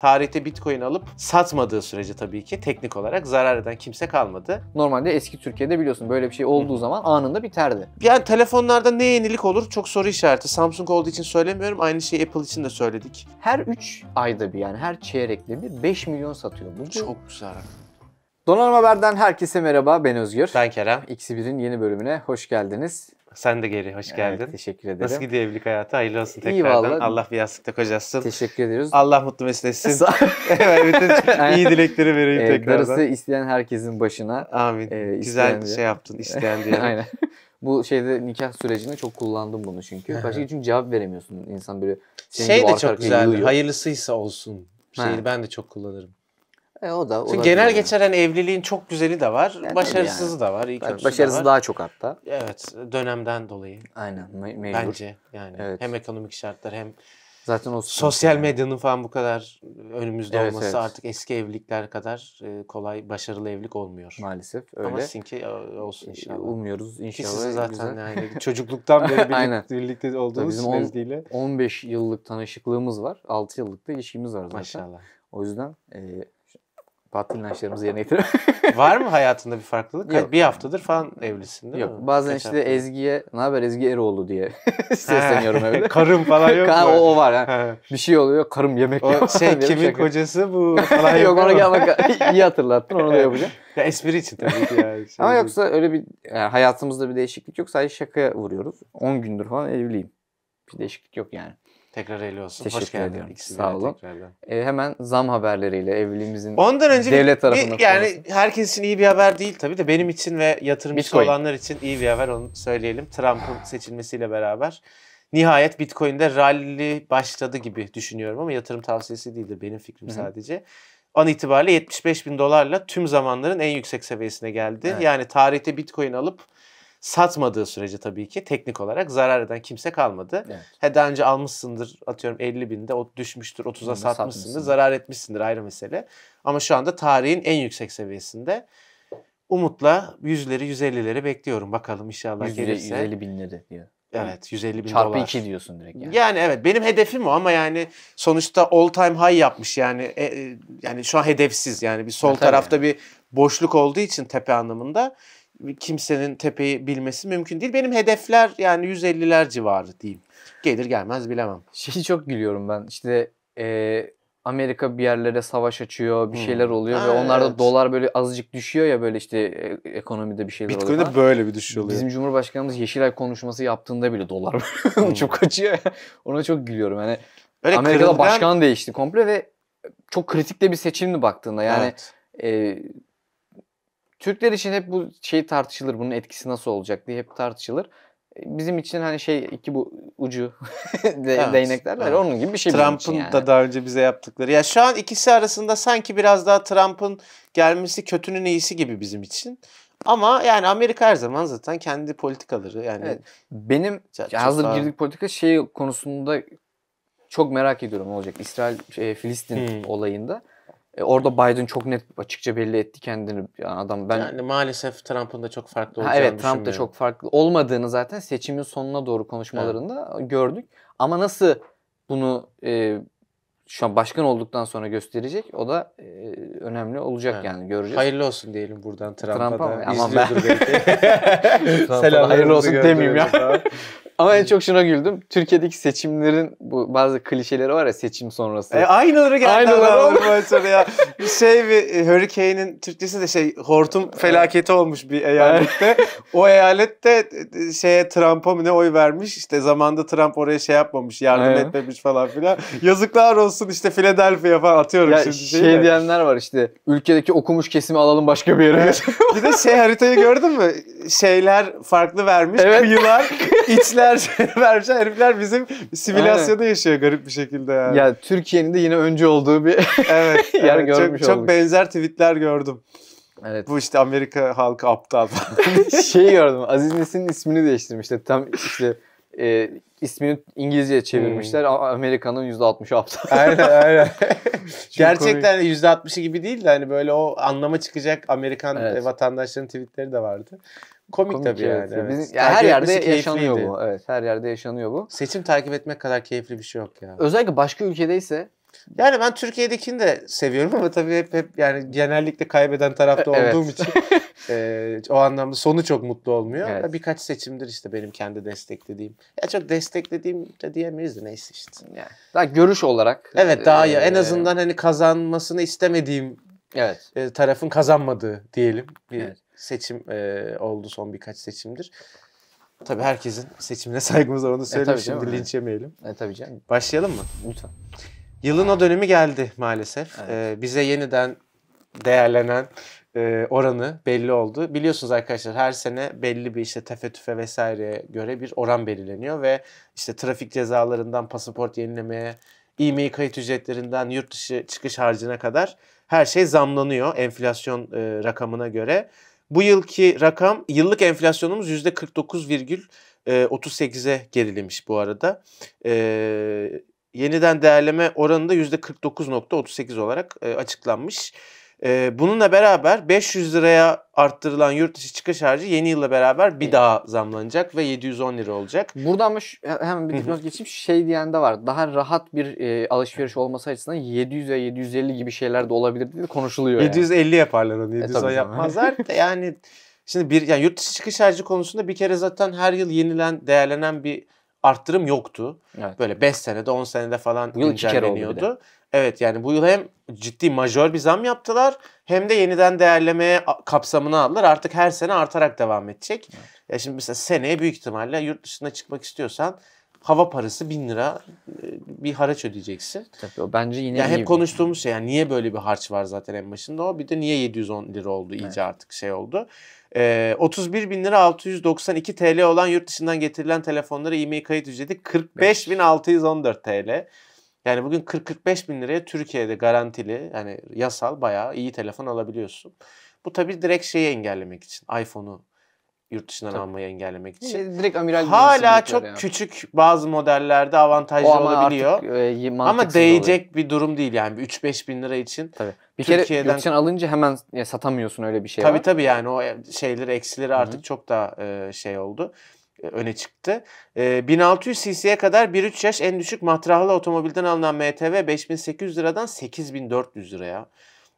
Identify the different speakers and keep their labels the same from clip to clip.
Speaker 1: tarihte Bitcoin alıp satmadığı sürece tabii ki teknik olarak zarar eden kimse kalmadı. Normalde eski Türkiye'de biliyorsun böyle bir şey olduğu zaman anında biterdi. Yani telefonlarda ne yenilik olur çok soru işareti. Samsung olduğu için söylemiyorum. Aynı şeyi Apple için de söyledik. Her 3 ayda bir yani her
Speaker 2: çeyrekte bir 5 milyon satıyor. Bu çok güzel. Donanım Haber'den herkese merhaba. Ben Özgür. Ben Kerem. X1'in yeni bölümüne hoş geldiniz. Sen de geri hoş geldin. Evet, teşekkür ederim. Nasıl
Speaker 1: gidiyor evlilik hayatı? Hayırlı olsun tekrardan. İyi vallahi. Allah bir yastıkta kocasın. Teşekkür ediyoruz. Allah mutlu mesut etsin. evet, bütün iyi dilekleri vereyim ee, tekrardan. Darısı
Speaker 2: isteyen herkesin başına. Amin. E, Güzel diye. şey yaptın isteyen diye. Aynen. Bu şeyde nikah sürecinde çok kullandım bunu çünkü. Başka çünkü cevap veremiyorsun. insan böyle şey de çok güzeldir. Hayırlısıysa olsun. Şeyi ben de çok kullanırım.
Speaker 1: E, o da Çünkü genel yani. evliliğin çok güzeli de var, yani başarısızı yani. da var, iyi Başarısı da var. daha çok hatta. Evet, dönemden dolayı. Aynen, me- mecbur. Bence yani evet. hem ekonomik şartlar hem
Speaker 2: Zaten o sosyal yani.
Speaker 1: medyanın falan bu kadar önümüzde evet, olması evet. artık eski evlilikler kadar e, kolay başarılı evlilik olmuyor. Maalesef öyle. Ama sizinki e, olsun inşallah. E, umuyoruz inşallah. Ki sizin zaten güzel. yani çocukluktan beri birlikte, birlikte olduğunuz Tabii
Speaker 2: 15 yıllık tanışıklığımız var. 6 yıllık da ilişkimiz var zaten. Maşallah. O yüzden e, batıl inançlarımızı yerine getirelim. Var mı hayatında bir farklılık? Yok. Bir haftadır falan evlisin değil Yok. Mi? Bazen Kaç işte hafta? Ezgi'ye ne haber Ezgi Eroğlu diye sesleniyorum öyle. karım falan yok mu? o, o var. Yani. bir şey oluyor karım yemek o yok. Şey kimin şaka. kocası bu falan yok. ona gel bak iyi hatırlattın onu da yapacağım. ya espri için tabii ki yani. Şey Ama yoksa öyle bir yani hayatımızda bir değişiklik yok. Sadece şakaya vuruyoruz. 10 gündür falan evliyim. Bir değişiklik yok yani. Tekrar eli olsun. Teşekkür Hoş geldin. Ediyorum. Sağ olun. Tekrardan. Ee, hemen zam haberleriyle evliliğimizin Ondan önce devlet tarafından bir, yani sonrası.
Speaker 1: herkes için iyi bir haber değil tabii de benim için ve yatırımcı Bitcoin. olanlar için iyi bir haber onu söyleyelim. Trump'ın seçilmesiyle beraber nihayet Bitcoin'de rally başladı gibi düşünüyorum ama yatırım tavsiyesi değildir benim fikrim Hı-hı. sadece. An itibariyle 75 bin dolarla tüm zamanların en yüksek seviyesine geldi. Evet. Yani tarihte Bitcoin alıp satmadığı sürece tabii ki teknik olarak zarar eden kimse kalmadı. Evet. He daha önce almışsındır atıyorum 50 binde o düşmüştür 30'a satmışsındır zarar etmişsindir ayrı mesele. Ama şu anda tarihin en yüksek seviyesinde. Umutla yüzleri 150'leri bekliyorum bakalım inşallah 100, gelirse. 150
Speaker 2: binleri diyor. Evet 150 bin Çarpı dolar. Çarpı 2 diyorsun direkt
Speaker 1: yani. Yani evet benim hedefim o ama yani sonuçta all time high yapmış yani e, e, yani şu an hedefsiz yani bir sol ya, tarafta yani. bir boşluk olduğu için tepe anlamında kimsenin tepeyi bilmesi mümkün değil. Benim hedefler yani 150'ler civarı diyeyim. Gelir gelmez bilemem. Şeyi çok gülüyorum ben. İşte e, Amerika
Speaker 2: bir yerlere savaş açıyor, bir hmm. şeyler oluyor hmm. ve onlarda dolar böyle azıcık düşüyor ya böyle işte e- ekonomide bir şeyler Bitcoin'de oluyor. Bitcoin'de böyle bir düşüyor. oluyor. Bizim Cumhurbaşkanımız Yeşilay konuşması yaptığında bile dolar hmm. çok kaçıyor. Ona çok gülüyorum. Yani Öyle Amerika'da kırılgan... başkan değişti komple ve çok kritik de bir seçimdi baktığında. Yani evet. e, Türkler için hep bu şey tartışılır. Bunun etkisi nasıl olacak diye hep tartışılır. E, bizim için hani şey iki bu
Speaker 1: ucu de, evet, değnek Evet. Onun gibi bir şey Trump'ın yani. da daha önce bize yaptıkları. Ya şu an ikisi arasında sanki biraz daha Trump'ın gelmesi kötünün iyisi gibi bizim için. Ama yani Amerika her zaman zaten kendi politikaları yani. Evet. Benim çok hazır daha... girdik
Speaker 2: politika şey konusunda çok merak ediyorum olacak. İsrail e, Filistin hmm. olayında. E, orada Biden çok net açıkça belli etti kendini yani adam ben yani
Speaker 1: maalesef Trump'ın da çok farklı olacağını ha, evet Trump da çok
Speaker 2: farklı olmadığını zaten seçimin sonuna doğru konuşmalarında evet. gördük. Ama nasıl bunu e, şu an başkan olduktan sonra gösterecek. O da e, önemli olacak evet. yani göreceğiz. Hayırlı olsun diyelim buradan Trump'a, Trump'a da. Ama ben... Selam hayırlı olsun demeyeyim ya. Ama en çok şuna güldüm. Türkiye'deki seçimlerin bu bazı klişeleri var ya seçim sonrası. E, aynaları geldi. Aynaları
Speaker 1: ya. Şey bir e, Hurricane'in Türkçesi de şey hortum felaketi olmuş bir eyalette. o eyalette e, e, şeye Trump'a mı ne oy vermiş. İşte zamanda Trump oraya şey yapmamış yardım Aynen. etmemiş falan filan. Yazıklar olsun işte Philadelphia falan atıyorum ya şimdi. Şey şeyi
Speaker 2: diyenler var işte ülkedeki okumuş kesimi alalım başka bir yere.
Speaker 1: bir de şey haritayı gördün mü? Şeyler farklı vermiş. Evet. Kıyılar, içler her şey vermişler. Herifler bizim simülasyonda
Speaker 2: Aynen. yaşıyor garip bir şekilde yani. Ya Türkiye'nin de yine önce olduğu bir
Speaker 1: evet, yer evet, görmüş çok, Çok benzer tweetler gördüm. Evet. Bu işte Amerika halkı aptal şey gördüm. Aziz Nesin'in ismini değiştirmişler. Tam işte e,
Speaker 2: ismini İngilizce'ye çevirmişler. Hmm. Amerika'nın %60'ı aptal. aynen aynen. Gerçekten komik.
Speaker 1: %60'ı gibi değil de hani böyle o anlama çıkacak Amerikan e, evet. vatandaşların tweetleri de vardı. Komik, Komik tabii evet. yani. Evet. Bizim, her yerde yaşanıyor bu. Evet, her yerde yaşanıyor bu. Seçim takip etmek kadar keyifli bir şey yok ya. Özellikle başka ülkedeyse yani ben Türkiye'dekini de seviyorum ama tabii hep, hep yani genellikle kaybeden tarafta e, olduğum için e, o anlamda sonu çok mutlu olmuyor. Evet. Birkaç seçimdir işte benim kendi desteklediğim. Ya çok desteklediğim de diyemeyiz de neyse işte. Yani. Daha görüş olarak. Evet daha e, ya en azından hani kazanmasını istemediğim evet. E, tarafın kazanmadığı diyelim evet seçim e, oldu son birkaç seçimdir. Tabii herkesin seçimine saygımız var onu söyleyeyim e, şimdi linç yemeyelim. E, tabii canım. Başlayalım mı? Lütfen. Yılın o dönemi geldi maalesef. Evet. E, bize yeniden değerlenen e, oranı belli oldu. Biliyorsunuz arkadaşlar her sene belli bir işte tefetüfe vesaire göre bir oran belirleniyor ve işte trafik cezalarından pasaport yenilemeye, e-mail kayıt ücretlerinden yurt dışı çıkış harcına kadar her şey zamlanıyor enflasyon e, rakamına göre. Bu yılki rakam yıllık enflasyonumuz %49,38'e e, gerilemiş bu arada. Ee, yeniden değerleme oranı da %49.38 olarak e, açıklanmış. Ee, bununla beraber 500 liraya arttırılan yurt dışı çıkış harcı yeni yılla beraber bir daha zamlanacak ve 710 lira olacak. Buradan mı
Speaker 2: hemen bir dipnot geçeyim. Şey diyen de var. Daha rahat
Speaker 1: bir e, alışveriş olması açısından 700 ve 750 gibi şeyler de olabilir diye konuşuluyor. 750 yani. yaparlar onu. 700'e yapmazlar. yani şimdi bir yani yurt dışı çıkış harcı konusunda bir kere zaten her yıl yenilen değerlenen bir arttırım yoktu. Evet. Böyle 5 senede 10 senede falan Bu yıl güncelleniyordu. Evet yani bu yıl hem ciddi majör bir zam yaptılar hem de yeniden değerlemeye kapsamını aldılar. Artık her sene artarak devam edecek. Evet. Ya şimdi mesela seneye büyük ihtimalle yurt dışına çıkmak istiyorsan hava parası bin lira e, bir haraç ödeyeceksin. Tabii o bence yine yani hep konuştuğumuz şey yani niye böyle bir harç var zaten en başında o bir de niye 710 lira oldu iyice evet. artık şey oldu. Ee, 31 bin lira 692 TL olan yurt dışından getirilen telefonlara e-mail kayıt ücreti 45.614 TL. Yani bugün 40-45 bin liraya Türkiye'de garantili yani yasal bayağı iyi telefon alabiliyorsun. Bu tabii direkt şeyi engellemek için iPhone'u yurt dışından Tabii. almayı engellemek ee, için. Yani direkt amiral Hala çok yani. küçük bazı modellerde avantajlı ama olabiliyor. Artık, e, ama değecek oluyor. bir durum değil yani 3-5 bin lira için. Tabii. Bir Türkiye'den... kere yurt dışından
Speaker 2: alınca hemen ya, satamıyorsun öyle bir şey Tabii var.
Speaker 1: tabii yani o şeyleri eksileri artık Hı-hı. çok da e, şey oldu öne çıktı. 1600 ee, cc'ye kadar 1.3 yaş en düşük matrahlı otomobilden alınan MTV 5800 liradan 8400 liraya.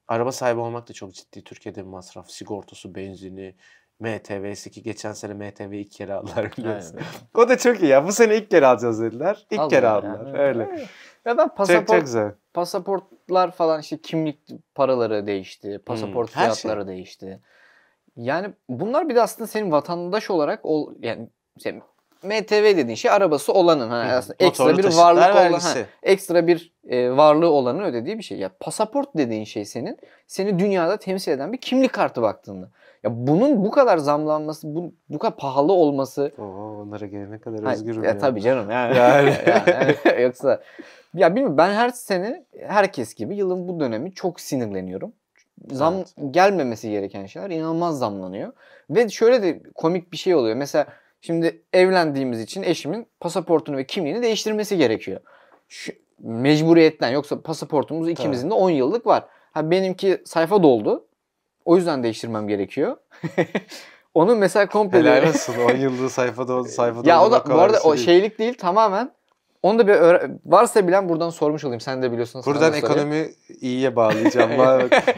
Speaker 1: Araba sahibi olmak da çok ciddi. Türkiye'de bir masraf. Sigortası, benzini, MTV'si ki geçen sene MTV ilk kere aldılar biliyorsun. Evet. o da çok iyi ya. Bu sene ilk kere alacağız dediler. İlk Aldım kere aldılar. Yani. Öyle. Öyle.
Speaker 2: Ya ben pasaport, çok, çok güzel. pasaportlar falan işte kimlik paraları değişti. Hmm. Pasaport hmm, fiyatları şey. değişti. Yani bunlar bir de aslında senin vatandaş olarak ol, yani işte MTV dediğin şey arabası olanın hani aslında ekstra bir varlık olan, ha, ekstra bir e, varlığı olanın ödediği bir şey. Ya pasaport dediğin şey senin seni dünyada temsil eden bir kimlik kartı baktığında. Ya bunun bu kadar zamlanması, bu, bu kadar pahalı olması. Oo, onlara gelene kadar ha, özgürüm ya. ya. Tabii canım yani. yani. yani, yani yoksa ya bilmiyorum ben her sene herkes gibi yılın bu dönemi çok sinirleniyorum. Zam evet. gelmemesi gereken şeyler inanılmaz zamlanıyor. Ve şöyle de komik bir şey oluyor. Mesela Şimdi evlendiğimiz için eşimin pasaportunu ve kimliğini değiştirmesi gerekiyor. Şu, mecburiyetten yoksa pasaportumuz ikimizin Tabii. de 10 yıllık var. Ha benimki sayfa doldu. O yüzden değiştirmem gerekiyor. Onu mesela
Speaker 1: komple Helal olsun. 10 yıllık sayfa doldu, sayfa doldu. Ya o da bu arada şey o şeylik
Speaker 2: değil tamamen onu da bir varsa bilen buradan sormuş olayım. Sen de biliyorsun. Buradan ekonomi
Speaker 1: iyiye bağlayacağım.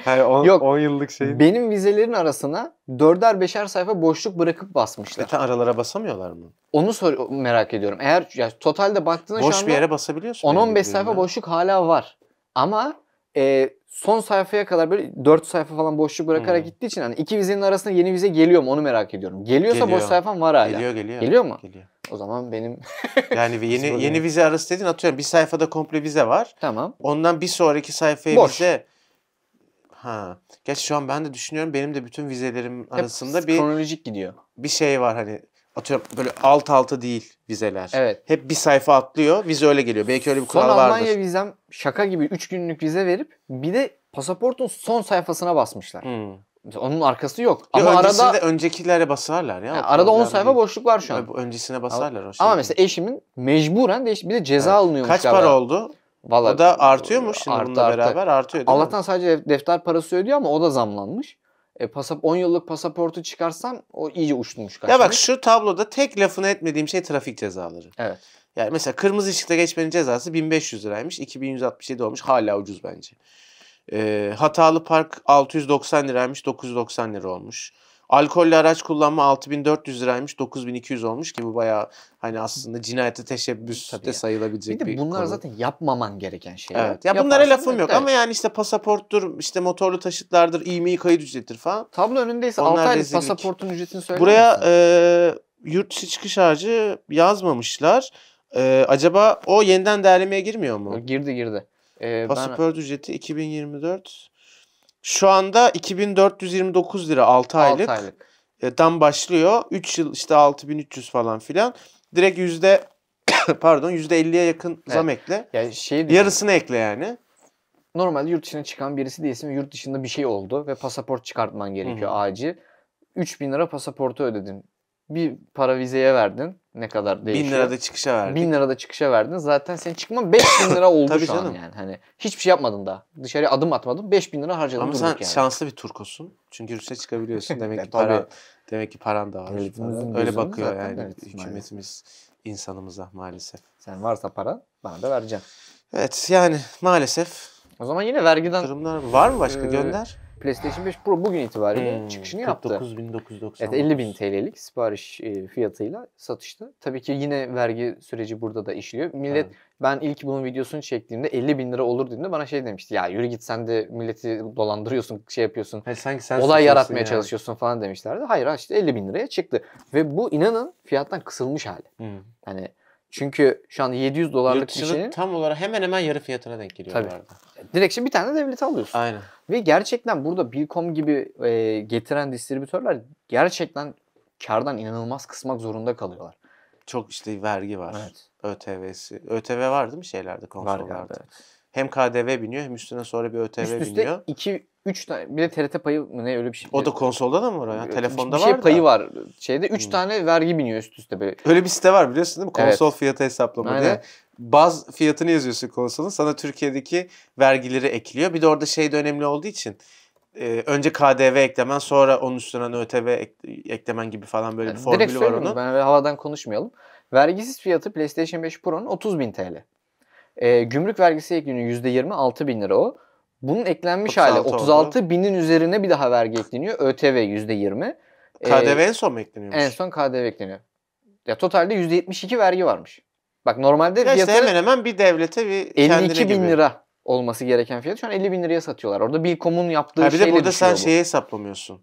Speaker 1: yani 10 yıllık şey.
Speaker 2: Benim vizelerin arasına dörder beşer sayfa boşluk bırakıp basmışlar. Zaten aralara basamıyorlar mı? Onu sor merak ediyorum. Eğer ya totalde baktığında Boş şu anda bir yere basabiliyorsun. 10-15 sayfa boşluk hala var. Ama e, son sayfaya kadar böyle 4 sayfa falan boşluk bırakarak hmm. gittiği için hani iki vizenin arasında yeni vize geliyor mu onu merak ediyorum. Geliyorsa geliyor. boş sayfam var hala. Geliyor geliyor. Geliyor mu? Geliyor. O zaman benim yani yeni yeni
Speaker 1: vize arası dedin atıyorum bir sayfada komple vize var. Tamam. Ondan bir sonraki sayfaya boş. vize Ha. geç şu an ben de düşünüyorum benim de bütün vizelerim Hep arasında bir kronolojik gidiyor. Bir şey var hani atıyorum böyle alt alta değil vizeler. Evet. Hep bir sayfa atlıyor. Vize öyle geliyor. Belki öyle bir kural vardır. Son Almanya
Speaker 2: vizem şaka gibi 3 günlük vize verip bir de pasaportun son sayfasına basmışlar. Hmm. Onun arkası yok. Ya ama arada
Speaker 1: öncekilere basarlar ya. Yani arada 10 sayfa değil. boşluk var şu an. Öncesine basarlar o şey. Ama mesela eşimin mecburen değiş bir de ceza evet. alınıyormuş Kaç para oldu? Vallahi o da artıyormuş şimdi arttı, bununla arttı. beraber artıyor.
Speaker 2: Allah'tan mi? sadece defter parası ödüyor ama o da zamlanmış e, pasap 10 yıllık pasaportu çıkarsam o iyice uçturmuş kaçmış. Ya bak
Speaker 1: şu tabloda tek lafını etmediğim şey trafik cezaları. Evet. Yani mesela kırmızı ışıkta geçmenin cezası 1500 liraymış. 2167 olmuş. Hala ucuz bence. E, hatalı park 690 liraymış. 990 lira olmuş. Alkollü araç kullanma 6400 liraymış 9200 olmuş ki bu bayağı hani aslında cinayete teşebbüs Tabii de ya. sayılabilecek bir Bir bunlar konu. zaten yapmaman gereken şeyler. Evet. Ya bunlara lafım yok evet. ama yani işte pasaporttur, işte motorlu taşıtlardır, IMEI kayıt ücretidir falan. Tablo önündeyse Onlar 6 aylık pasaportun ücretini söyle. Buraya e, yurt dışı çıkış harcı yazmamışlar. E, acaba o yeniden değerlemeye girmiyor mu? Girdi girdi. Ee, Pasaport ben... ücreti 2024 şu anda 2429 lira 6 aylık. 6 aylık. E, dan başlıyor. 3 yıl işte 6300 falan filan. Direkt yüzde pardon yüzde %50'ye yakın zam ekle. Yani şey Yarısını ekle yani. Normalde yurt dışına
Speaker 2: çıkan birisi değilsin yurt dışında bir şey oldu ve pasaport çıkartman gerekiyor Hı-hı. acil. 3000 lira pasaportu ödedin bir para vizeye verdin. Ne kadar değişiyor? Bin lirada çıkışa verdin. Bin lirada çıkışa verdin. Zaten senin çıkman 5000 lira oldu Tabii şu canım. an yani. Hani hiçbir şey yapmadın da dışarı adım atmadın. 5000 lira harcadın. Ama sen yani. şanslı
Speaker 1: bir Turkosun. Çünkü Rus'a çıkabiliyorsun. Demek ki para demek ki paran da var. Milletimizin Öyle bakıyor yani evet, hükümetimiz maalesef. insanımıza maalesef. Sen varsa para bana da vereceksin. Evet yani maalesef. O zaman yine vergiden durumlar var mı başka ee, gönder?
Speaker 2: PlayStation 5 Pro bugün itibariyle hmm, çıkışını yaptı. 49.990. Evet 50 bin TL'lik sipariş e, fiyatıyla satıştı. Tabii ki yine vergi süreci burada da işliyor. Millet evet. ben ilk bunun videosunu çektiğimde 50 bin lira olur dediğimde bana şey demişti. Ya yürü git sen de milleti dolandırıyorsun, şey yapıyorsun.
Speaker 1: He, sanki sen olay yaratmaya yani. çalışıyorsun
Speaker 2: falan demişlerdi. Hayır işte 50 bin liraya çıktı. Ve bu inanın fiyattan kısılmış hali. Hmm. Hani çünkü şu an 700 dolarlık bir şeyin...
Speaker 1: tam olarak hemen hemen yarı fiyatına denk geliyor Tabii. Vardı.
Speaker 2: Direkt şimdi bir tane devlet alıyorsun. Aynen. Ve gerçekten burada Bilkom gibi e, getiren distribütörler gerçekten
Speaker 1: kardan inanılmaz kısmak zorunda kalıyorlar. Çok işte vergi var. Evet. ÖTV'si. ÖTV var değil mi şeylerde konsollarda? Var galiba, evet. Hem KDV biniyor hem üstüne sonra bir ÖTV Üst üste biniyor.
Speaker 2: 2 3 tane bir de TRT payı mı ne öyle bir şey. O da konsolda da mı var ya? Bir, Telefonda bir şey var da. payı var.
Speaker 1: Şeyde 3 hmm. tane vergi biniyor üst üste böyle. Öyle bir site var biliyorsun değil mi? Konsol evet. fiyatı hesaplama Aynen. diye. Baz fiyatını yazıyorsun konsolun. Sana Türkiye'deki vergileri ekliyor. Bir de orada şey de önemli olduğu için e, önce KDV eklemen sonra onun üstüne hani ÖTV ek, eklemen gibi falan böyle yani bir formülü var onun. Ben havadan konuşmayalım. Vergisiz fiyatı PlayStation 5
Speaker 2: Pro'nun 30.000 TL. E, gümrük vergisi ekleniyor yüzde yirmi altı bin lira o. Bunun eklenmiş 36 hali 36 oldu. binin üzerine bir daha vergi ekleniyor. ÖTV yüzde yirmi ee, KDV en son mu ekleniyormuş? En son KDV ekleniyor. Ya totalde iki vergi varmış. Bak normalde ya fiyatı... Işte hemen hemen bir devlete bir 52 bin gibi. lira olması gereken fiyat şu an 50 bin liraya satıyorlar. Orada Bilkom'un yaptığı ha, bir şeyle de burada sen bu. şeyi
Speaker 1: hesaplamıyorsun.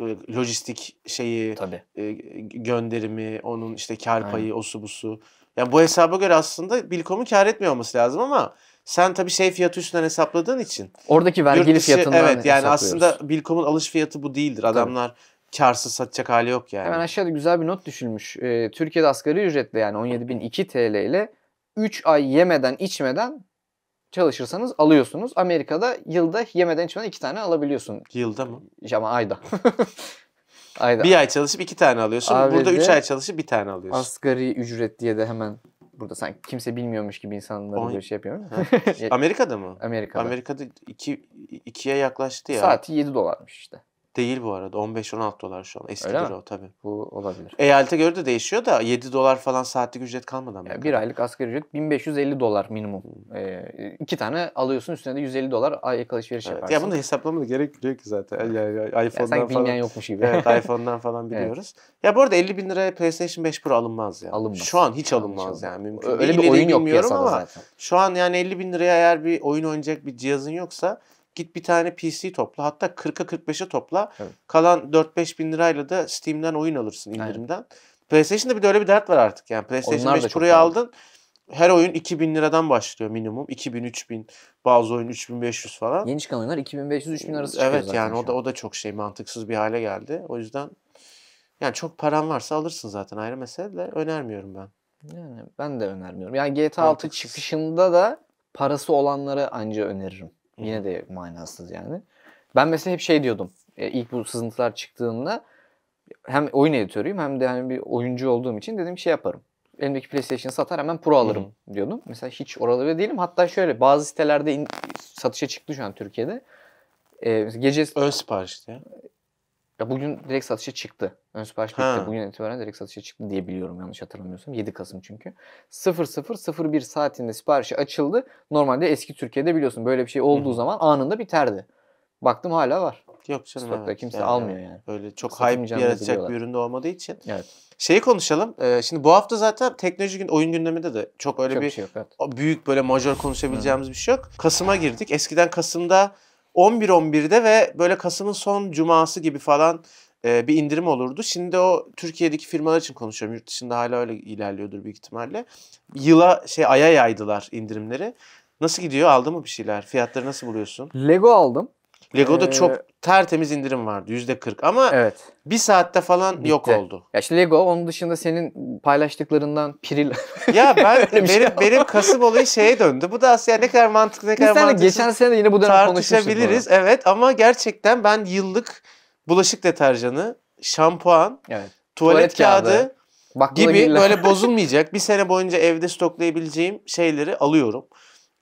Speaker 1: Ee, lojistik şeyi, Tabii. E, gönderimi, onun işte kar payı, Aynen. osu busu. Yani bu hesaba göre aslında Bilkom'un kar etmiyor olması lazım ama sen tabii şey fiyatı üstünden hesapladığın için.
Speaker 2: Oradaki vergili dışı, fiyatından Evet yani aslında
Speaker 1: Bilkom'un alış fiyatı bu değildir. Adamlar tabii. karsız satacak
Speaker 2: hali yok yani. Hemen aşağıda güzel bir not düşülmüş. Ee, Türkiye'de asgari ücretle yani 17.002 TL ile 3 ay yemeden içmeden çalışırsanız alıyorsunuz. Amerika'da yılda yemeden içmeden 2 tane alabiliyorsun. Yılda mı? Ama ayda. Aynen. Bir ay
Speaker 1: çalışıp iki tane alıyorsun. ABD, burada üç ay çalışıp bir tane alıyorsun.
Speaker 2: Asgari ücret diye de hemen burada sanki kimse bilmiyormuş gibi insanlara böyle şey yapıyor. Amerika'da mı? Amerika'da. Amerika'da
Speaker 1: iki, ikiye yaklaştı ya. Saati 7 dolarmış işte. Değil bu arada. 15-16 dolar şu an. Eski Öyle o tabii. Bu olabilir. Eyalete göre de değişiyor da 7 dolar falan saatlik ücret kalmadan. Yani bir aylık
Speaker 2: asgari ücret 1550 dolar minimum. Hmm. Ee, iki tane alıyorsun üstüne de 150 dolar aylık
Speaker 1: alışveriş evet. yaparsın. Ya bunu hesaplamana gerek yok ki zaten. Yani, yani iPhone'dan ya sanki falan. yokmuş gibi. evet iPhone'dan falan biliyoruz. evet. Ya bu arada 50 bin liraya PlayStation 5 Pro alınmaz ya. Yani. Alınmaz. Şu an hiç alınmaz, alınmaz yani. Mümkün. Öyle bir oyun yok piyasada ama zaten. Şu an yani 50 bin liraya eğer bir oyun oynayacak bir cihazın yoksa Git bir tane PC topla hatta 40'a 45'e topla. Evet. Kalan 4-5 bin lirayla da Steam'den oyun alırsın indirimden. Aynen. PlayStation'da bir de öyle bir dert var artık yani. PlayStation Onlar 5 Pro'yu aldın. Her oyun 2000 liradan başlıyor minimum. 2000, 3000, bazı oyun 3500 falan. Yeni çıkan oyunlar 2500-3000 arası çıkıyor Evet yani o da, o da çok şey mantıksız bir hale geldi. O yüzden yani çok paran varsa alırsın zaten ayrı mesele de önermiyorum ben. Yani ben de önermiyorum.
Speaker 2: Yani GTA 6 çıkışında da parası olanlara anca öneririm. Yine de manasız yani. Ben mesela hep şey diyordum. E, ilk bu sızıntılar çıktığında hem oyun editörüyüm hem de hani bir oyuncu olduğum için dedim şey yaparım. Elimdeki PlayStation'ı satar hemen pro alırım Hı-hı. diyordum. Mesela hiç oralarda değilim. Hatta şöyle bazı sitelerde in- satışa çıktı şu an Türkiye'de. Ee, gece ön siparişti ya. Ya bugün direkt satışa çıktı. Ön sipariş bitti. Bugün itibaren direkt satışa çıktı diye biliyorum yanlış hatırlamıyorsam. 7 Kasım çünkü. 00.01 saatinde siparişi açıldı. Normalde eski Türkiye'de biliyorsun böyle bir şey olduğu Hı. zaman anında biterdi. Baktım hala var. Yok canım. evet. kimse yani, almıyor yani.
Speaker 1: Böyle çok Satın hype yaratacak bir üründe olmadığı için. Evet. Şeyi konuşalım. Ee, şimdi bu hafta zaten teknoloji gün oyun gündeminde de çok öyle çok bir, bir şey yok, evet. büyük böyle major konuşabileceğimiz bir şey yok. Kasım'a girdik. Eskiden Kasım'da 11-11'de ve böyle Kasım'ın son cuması gibi falan e, bir indirim olurdu. Şimdi o Türkiye'deki firmalar için konuşuyorum. Yurt dışında hala öyle ilerliyordur büyük ihtimalle. Yıla şey aya yaydılar indirimleri. Nasıl gidiyor? Aldın mı bir şeyler? Fiyatları nasıl buluyorsun? Lego aldım. Lego'da ee, çok tertemiz indirim vardı yüzde %40 ama evet. bir saatte
Speaker 2: falan Bitti. yok oldu. Ya işte Lego onun dışında senin paylaştıklarından piril.
Speaker 1: ya ben şey benim, şey benim Kasım olayı şeye döndü. Bu da aslında ne kadar mantıklı ne Biz kadar mantıklı. geçen sene yine bu dönem konuşabiliriz. Evet ama gerçekten ben yıllık bulaşık deterjanı, şampuan, evet. tuvalet, tuvalet kağıdı, kağıdı gibi giller. böyle bozulmayacak bir sene boyunca evde stoklayabileceğim şeyleri alıyorum.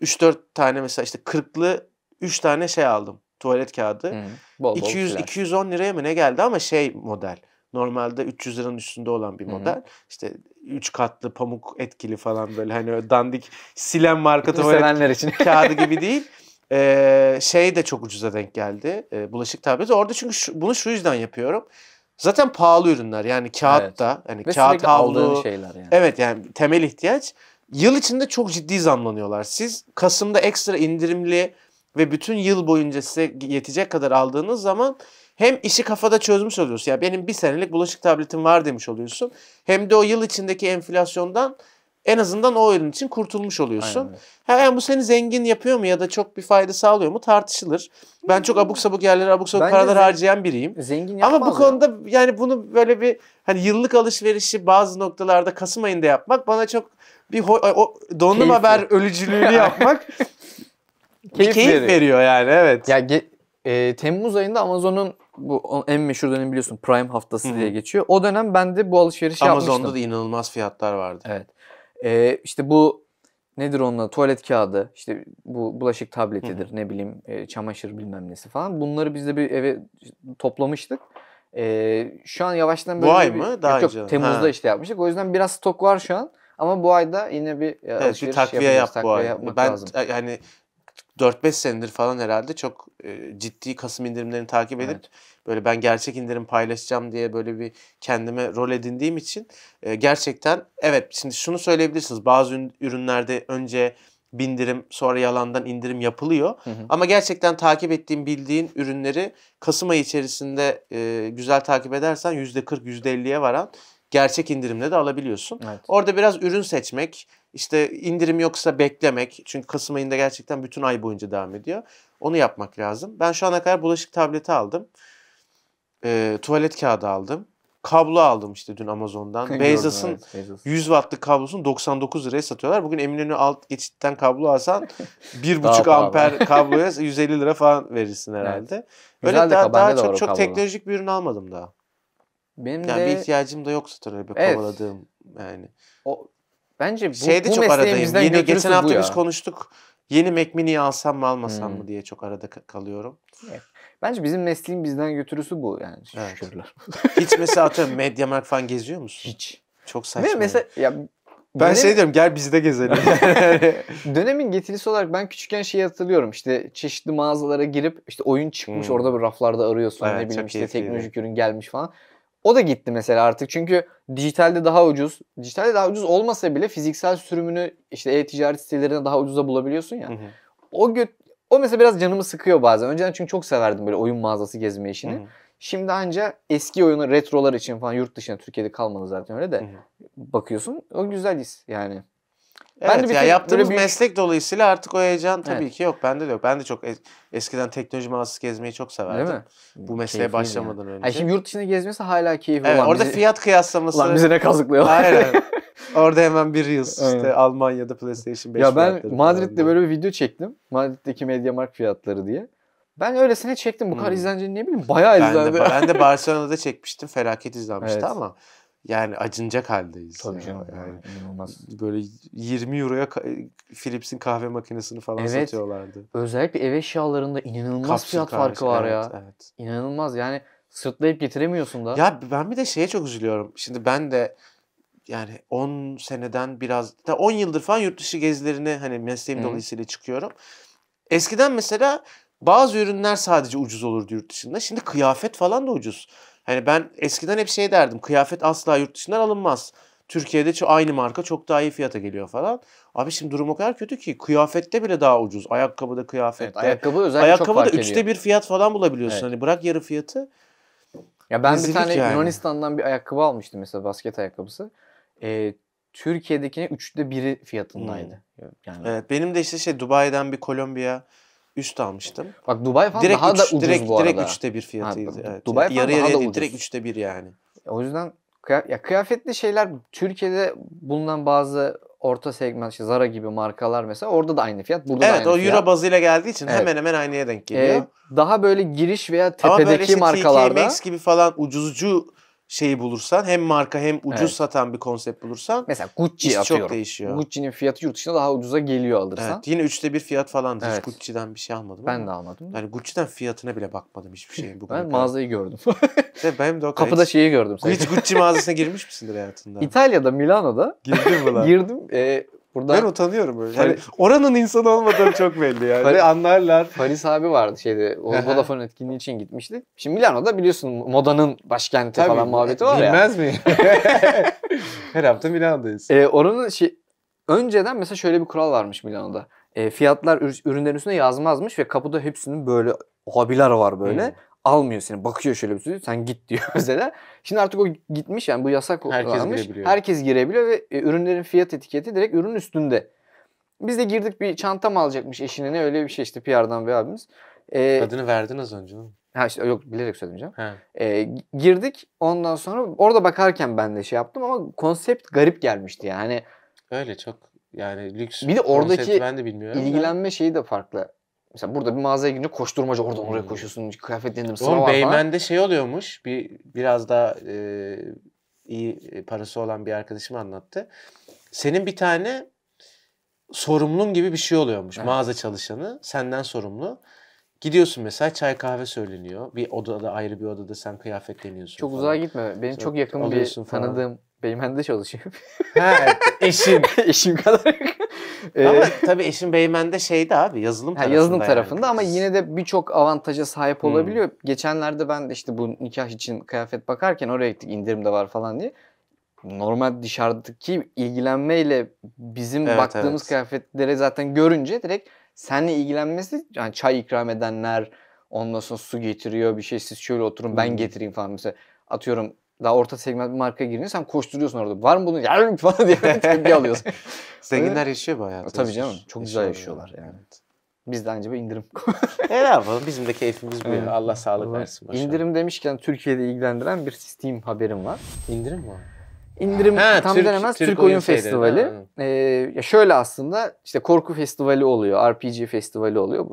Speaker 1: 3-4 tane mesela işte 40'lı 3 tane şey aldım tuvalet kağıdı. Hı, bol, 200 bol 210 liraya mı ne geldi ama şey model. Normalde 300 liranın üstünde olan bir model. Hı hı. İşte 3 katlı pamuk etkili falan böyle hani dandik silen marka Bütün tuvalet için. kağıdı gibi değil. Ee, şey de çok ucuza denk geldi. Ee, bulaşık tableti. Orada çünkü şu, bunu şu yüzden yapıyorum. Zaten pahalı ürünler yani kağıt evet. da yani Ve kağıt havlu. şeyler yani. Evet yani temel ihtiyaç. Yıl içinde çok ciddi zamlanıyorlar. Siz Kasım'da ekstra indirimli ve bütün yıl boyunca size yetecek kadar aldığınız zaman hem işi kafada çözmüş oluyorsun. Ya yani benim bir senelik bulaşık tabletim var demiş oluyorsun. Hem de o yıl içindeki enflasyondan en azından o yılın için kurtulmuş oluyorsun. Aynen. yani bu seni zengin yapıyor mu ya da çok bir fayda sağlıyor mu tartışılır. Ben çok abuk sabuk yerlere abuk sabuk Bence paralar harcayan biriyim. Zengin Ama bu ya. konuda yani bunu böyle bir hani yıllık alışverişi bazı noktalarda Kasım ayında yapmak bana çok bir ho- o, donlu haber ölücülüğünü yapmak keyif, keyif veriyor. veriyor yani evet.
Speaker 2: Ya ge- e, Temmuz ayında Amazon'un bu en meşhur dönem biliyorsun Prime haftası Hı-hı. diye geçiyor. O dönem ben de bu alışverişi Amazon'da yapmıştım. Amazon'da da inanılmaz fiyatlar vardı. Evet. E, işte bu nedir onunla tuvalet kağıdı işte bu bulaşık tabletidir Hı-hı. ne bileyim e, çamaşır bilmem nesi falan. Bunları biz de bir eve toplamıştık. E, şu an yavaştan böyle bu ay bir, mı? Daha yok, yok, Temmuz'da ha. işte yapmıştık. O yüzden biraz stok var şu an. Ama bu ayda yine bir e,
Speaker 1: evet, bir takviye yap bu ay. Ben lazım. yani 4-5 senedir falan herhalde çok e, ciddi Kasım indirimlerini takip edip evet. böyle ben gerçek indirim paylaşacağım diye böyle bir kendime rol edindiğim için e, gerçekten evet şimdi şunu söyleyebilirsiniz bazı ürünlerde önce bindirim sonra yalandan indirim yapılıyor. Hı hı. Ama gerçekten takip ettiğin bildiğin ürünleri Kasım ayı içerisinde e, güzel takip edersen %40 %50'ye varan gerçek indirimle de alabiliyorsun. Evet. Orada biraz ürün seçmek, işte indirim yoksa beklemek. Çünkü Kasım ayında gerçekten bütün ay boyunca devam ediyor. Onu yapmak lazım. Ben şu ana kadar bulaşık tableti aldım. E, tuvalet kağıdı aldım. Kablo aldım işte dün Amazon'dan. Beyza'sın evet, 100 wattlık kablosunu 99 liraya satıyorlar. Bugün Eminönü alt geçitten kablo alsan 1,5 amper kabloya 150 lira falan verirsin herhalde. Evet. Öyle daha, daha, daha çok, çok teknolojik bir ürün almadım daha. Benim yani de... bir ihtiyacım da yoksa tabii bir evet. kovaladığım yani. O, bence bu, Şeyde bu çok aradayım. Yeni, geçen hafta biz konuştuk. Yeni Mac Mini alsam mı almasam hmm. mı diye çok arada kalıyorum. Evet. Bence bizim mesleğin bizden götürüsü bu yani. Evet. Hiç mesela atıyorum mark falan geziyor musun? Hiç. Çok saçma. Ve mesela ya ben şey diyorum gel bizde
Speaker 2: gezelim. Dönemin getirisi olarak ben küçükken şeyi hatırlıyorum. İşte çeşitli mağazalara girip işte oyun çıkmış hmm. orada bir raflarda arıyorsun evet, ne bileyim işte teknolojik ürün gelmiş falan. O da gitti mesela artık çünkü dijitalde daha ucuz. Dijitalde daha ucuz olmasa bile fiziksel sürümünü işte e-ticaret sitelerinde daha ucuza bulabiliyorsun ya. Hı hı. O gö o mesela biraz canımı sıkıyor bazen. Önceden çünkü çok severdim böyle oyun mağazası gezme işini. Hı hı. Şimdi ancak eski oyunu retrolar için
Speaker 1: falan yurt dışına Türkiye'de kalmadı zaten öyle de hı hı. bakıyorsun. O güzel his yani.
Speaker 2: Evet, de bir ya yaptığımız büyük...
Speaker 1: meslek dolayısıyla artık o heyecan tabii evet. ki yok. Bende de yok. Ben de çok es- eskiden teknoloji mağazası gezmeyi çok severdim. Değil mi? Bu mesleğe Keyifli başlamadan yani. önce. Yani şimdi
Speaker 2: yurt dışına gezmiyorsa hala keyifli. Evet, olan orada bizi... fiyat kıyaslaması. Lan bize ne kazıklıyorlar. Aynen.
Speaker 1: orada hemen bir yıl işte Almanya'da
Speaker 2: PlayStation 5 Ya ben Madrid'de böyle bir video çektim. Madrid'deki Mediamarkt fiyatları diye. Ben öylesine çektim. Bu kadar hmm. izleneceğini ne bileyim. Bayağı ben De, ben de
Speaker 1: Barcelona'da çekmiştim. Felaket izlenmişti evet. ama yani acınacak haldeyiz. Tabii ya. canım. Yani, yani Böyle 20 euroya Philips'in kahve makinesini falan evet, satıyorlardı.
Speaker 2: Özellikle ev eşyalarında
Speaker 1: inanılmaz Kapsül fiyat kahvesi. farkı var evet, ya. Evet. İnanılmaz yani sırtlayıp getiremiyorsun da. Ya ben bir de şeye çok üzülüyorum. Şimdi ben de yani 10 seneden biraz 10 yıldır falan yurt dışı gezilerine hani mesleğim Hı. dolayısıyla çıkıyorum. Eskiden mesela bazı ürünler sadece ucuz olurdu yurt dışında. Şimdi kıyafet falan da ucuz. Hani ben eskiden hep şey derdim. Kıyafet asla yurt dışından alınmaz. Türkiye'de aynı marka çok daha iyi fiyata geliyor falan. Abi şimdi durum o kadar kötü ki kıyafette bile daha ucuz. Ayakkabıda kıyafette. Evet, ayakkabı özellikle ayakkabıda çok fark üçte ediyor. bir fiyat falan bulabiliyorsun. Evet. Hani bırak yarı fiyatı. Ya ben bir tane yani.
Speaker 2: Yunanistan'dan bir ayakkabı almıştım mesela basket ayakkabısı. Ee, Türkiye'dekine üçte biri
Speaker 1: fiyatındaydı. Hmm. Yani. Evet, benim de işte şey Dubai'den bir Kolombiya üst almıştım. Bak Dubai falan direkt daha üç, da ucuz direkt, bu arada. Direkt üçte bir fiyatıydı. Ha, evet. Dubai falan yarı daha da değil, ucuz. Direkt üçte bir yani. E,
Speaker 2: o yüzden ya kıyafetli şeyler Türkiye'de bulunan bazı orta segment işte Zara gibi markalar mesela orada da aynı fiyat. Burada evet, da aynı o fiyat. euro bazıyla
Speaker 1: geldiği için evet. hemen
Speaker 2: hemen aynıya denk e, geliyor.
Speaker 1: Ee, daha böyle giriş veya tepedeki Ama böyle işte markalarda. TK Maxx gibi falan ucuzcu şeyi bulursan hem marka hem ucuz evet. satan bir konsept bulursan mesela Gucci iş çok değişiyor. Gucci'nin fiyatı yurt dışında daha ucuza geliyor alırsan. Evet, yine üçte bir fiyat falan. Evet. Hiç Gucci'den bir şey almadım. Ben ama. de almadım. Yani Gucci'den fiyatına bile bakmadım hiçbir şeyin. Bugün ben mağazayı gördüm. işte benim de o Kapıda hiç... şeyi gördüm. Hiç Gucci mağazasına
Speaker 2: girmiş misindir hayatında? İtalya'da, Milano'da. Girdim mi lan? Girdim.
Speaker 1: E, Burada
Speaker 2: ben utanıyorum böyle. Hani oranın insanı olmadığım çok belli yani. Paris, Anlarlar. Paris abi vardı şeyde. O Vodafone etkinliği için gitmişti. Şimdi Milano'da biliyorsun modanın başkenti Tabii, falan muhabbeti var ya. Bilmez mi? Her hafta Milano'dayız. Ee, oranın şey, önceden mesela şöyle bir kural varmış Milano'da. E, fiyatlar ürünlerin üstüne yazmazmış ve kapıda hepsinin böyle abiler var böyle. Hmm almıyor seni. Bakıyor şöyle bir sürü. Sen git diyor mesela. Şimdi artık o gitmiş yani bu yasak Herkes almış. girebiliyor. Herkes girebiliyor ve e, ürünlerin fiyat etiketi direkt ürünün üstünde. Biz de girdik bir çanta mı alacakmış eşine ne öyle bir şey işte PR'dan bir abimiz. Ee, Adını
Speaker 1: verdin az önce.
Speaker 2: Ha işte yok bilerek söyledim canım. Ee, girdik ondan sonra orada bakarken ben de şey yaptım ama konsept garip gelmişti yani.
Speaker 1: Hani öyle çok yani lüks. Bir de oradaki ben de bilmiyorum ilgilenme
Speaker 2: da. şeyi de farklı. Mesela burada bir mağazaya girince koşturmaca oradan oraya hmm. koşuyorsun. Kıyafetlendim sıra var Beymen'de
Speaker 1: şey oluyormuş. Bir, biraz daha e, iyi e, parası olan bir arkadaşım anlattı. Senin bir tane sorumlun gibi bir şey oluyormuş. Evet. Mağaza çalışanı senden sorumlu. Gidiyorsun mesela çay kahve söyleniyor. Bir odada ayrı bir odada sen kıyafetleniyorsun. Çok uzağa gitme. Benim çok yakın bir falan. tanıdığım Beymen'de çalışıyor. ha, eşin. eşim kadar ee, ama tabii eşim Beymen'de şeydi abi yazılım tarafında. Yani yazılım tarafında yani. ama yine de birçok
Speaker 2: avantaja sahip hmm. olabiliyor. Hmm. Geçenlerde ben de işte bu nikah için kıyafet bakarken oraya gittik indirim de var falan diye. Normal dışarıdaki ilgilenmeyle bizim evet, baktığımız evet. kıyafetlere zaten görünce direkt seninle ilgilenmesi yani çay ikram edenler ondan sonra su getiriyor bir şey siz şöyle oturun ben hmm. getireyim falan mesela atıyorum daha orta segment bir markaya girince sen koşturuyorsun orada. Var mı bunun yer falan diye tepki alıyorsun. Zenginler yaşıyor bu hayatı. E, tabii canım. Çok yaşıyor güzel yaşıyorlar yani. Biz de anca bir indirim. e ne yapalım? Bizim
Speaker 1: de keyfimiz bu. Evet. Allah sağlık Allah. versin.
Speaker 2: Başarı. İndirim demişken Türkiye'de ilgilendiren bir Steam haberim var. İndirim mi
Speaker 1: İndirim ha, tam Türk, denemez Türk, Türk Oyun, oyun Festivali. Ha. Ee, şöyle
Speaker 2: aslında işte korku festivali oluyor, RPG festivali oluyor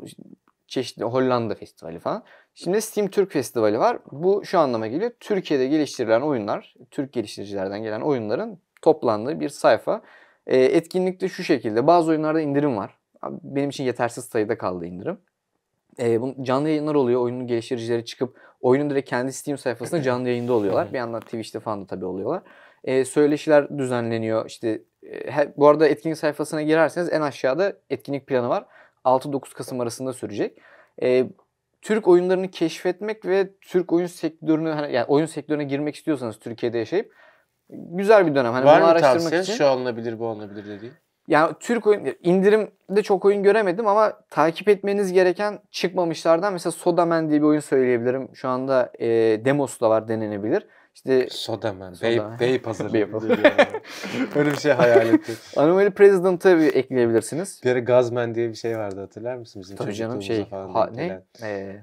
Speaker 2: çeşitli Hollanda Festivali falan. Şimdi Steam Türk Festivali var. Bu şu anlama geliyor. Türkiye'de geliştirilen oyunlar, Türk geliştiricilerden gelen oyunların toplandığı bir sayfa. E, etkinlikte şu şekilde. Bazı oyunlarda indirim var. Benim için yetersiz sayıda kaldı indirim. E, bu canlı yayınlar oluyor. Oyunun geliştiricileri çıkıp oyunun direkt kendi Steam sayfasında canlı yayında oluyorlar. bir yandan Twitch'te falan da tabii oluyorlar. E, söyleşiler düzenleniyor. İşte e, bu arada etkinlik sayfasına girerseniz en aşağıda etkinlik planı var. 6-9 Kasım arasında sürecek. E, Türk oyunlarını keşfetmek ve Türk oyun sektörünü hani yani oyun sektörüne girmek istiyorsanız Türkiye'de yaşayıp güzel bir dönem. Hani Var bunu mı araştırmak tavsiye? için. Şu alınabilir, bu alınabilir dediğin. Yani Türk oyun indirimde çok oyun göremedim ama takip etmeniz gereken çıkmamışlardan mesela Sodaman diye bir oyun söyleyebilirim. Şu anda e, demosu da var denenebilir. İşte soda mı? Soda. Bey, bey pazarı.
Speaker 1: Öyle bir şey hayal ettim. Anomali President'ı bir ekleyebilirsiniz. Bir ara Gazman diye bir şey vardı hatırlar mısın? Bizim Tabii canım şey. Ha, ne? Ee,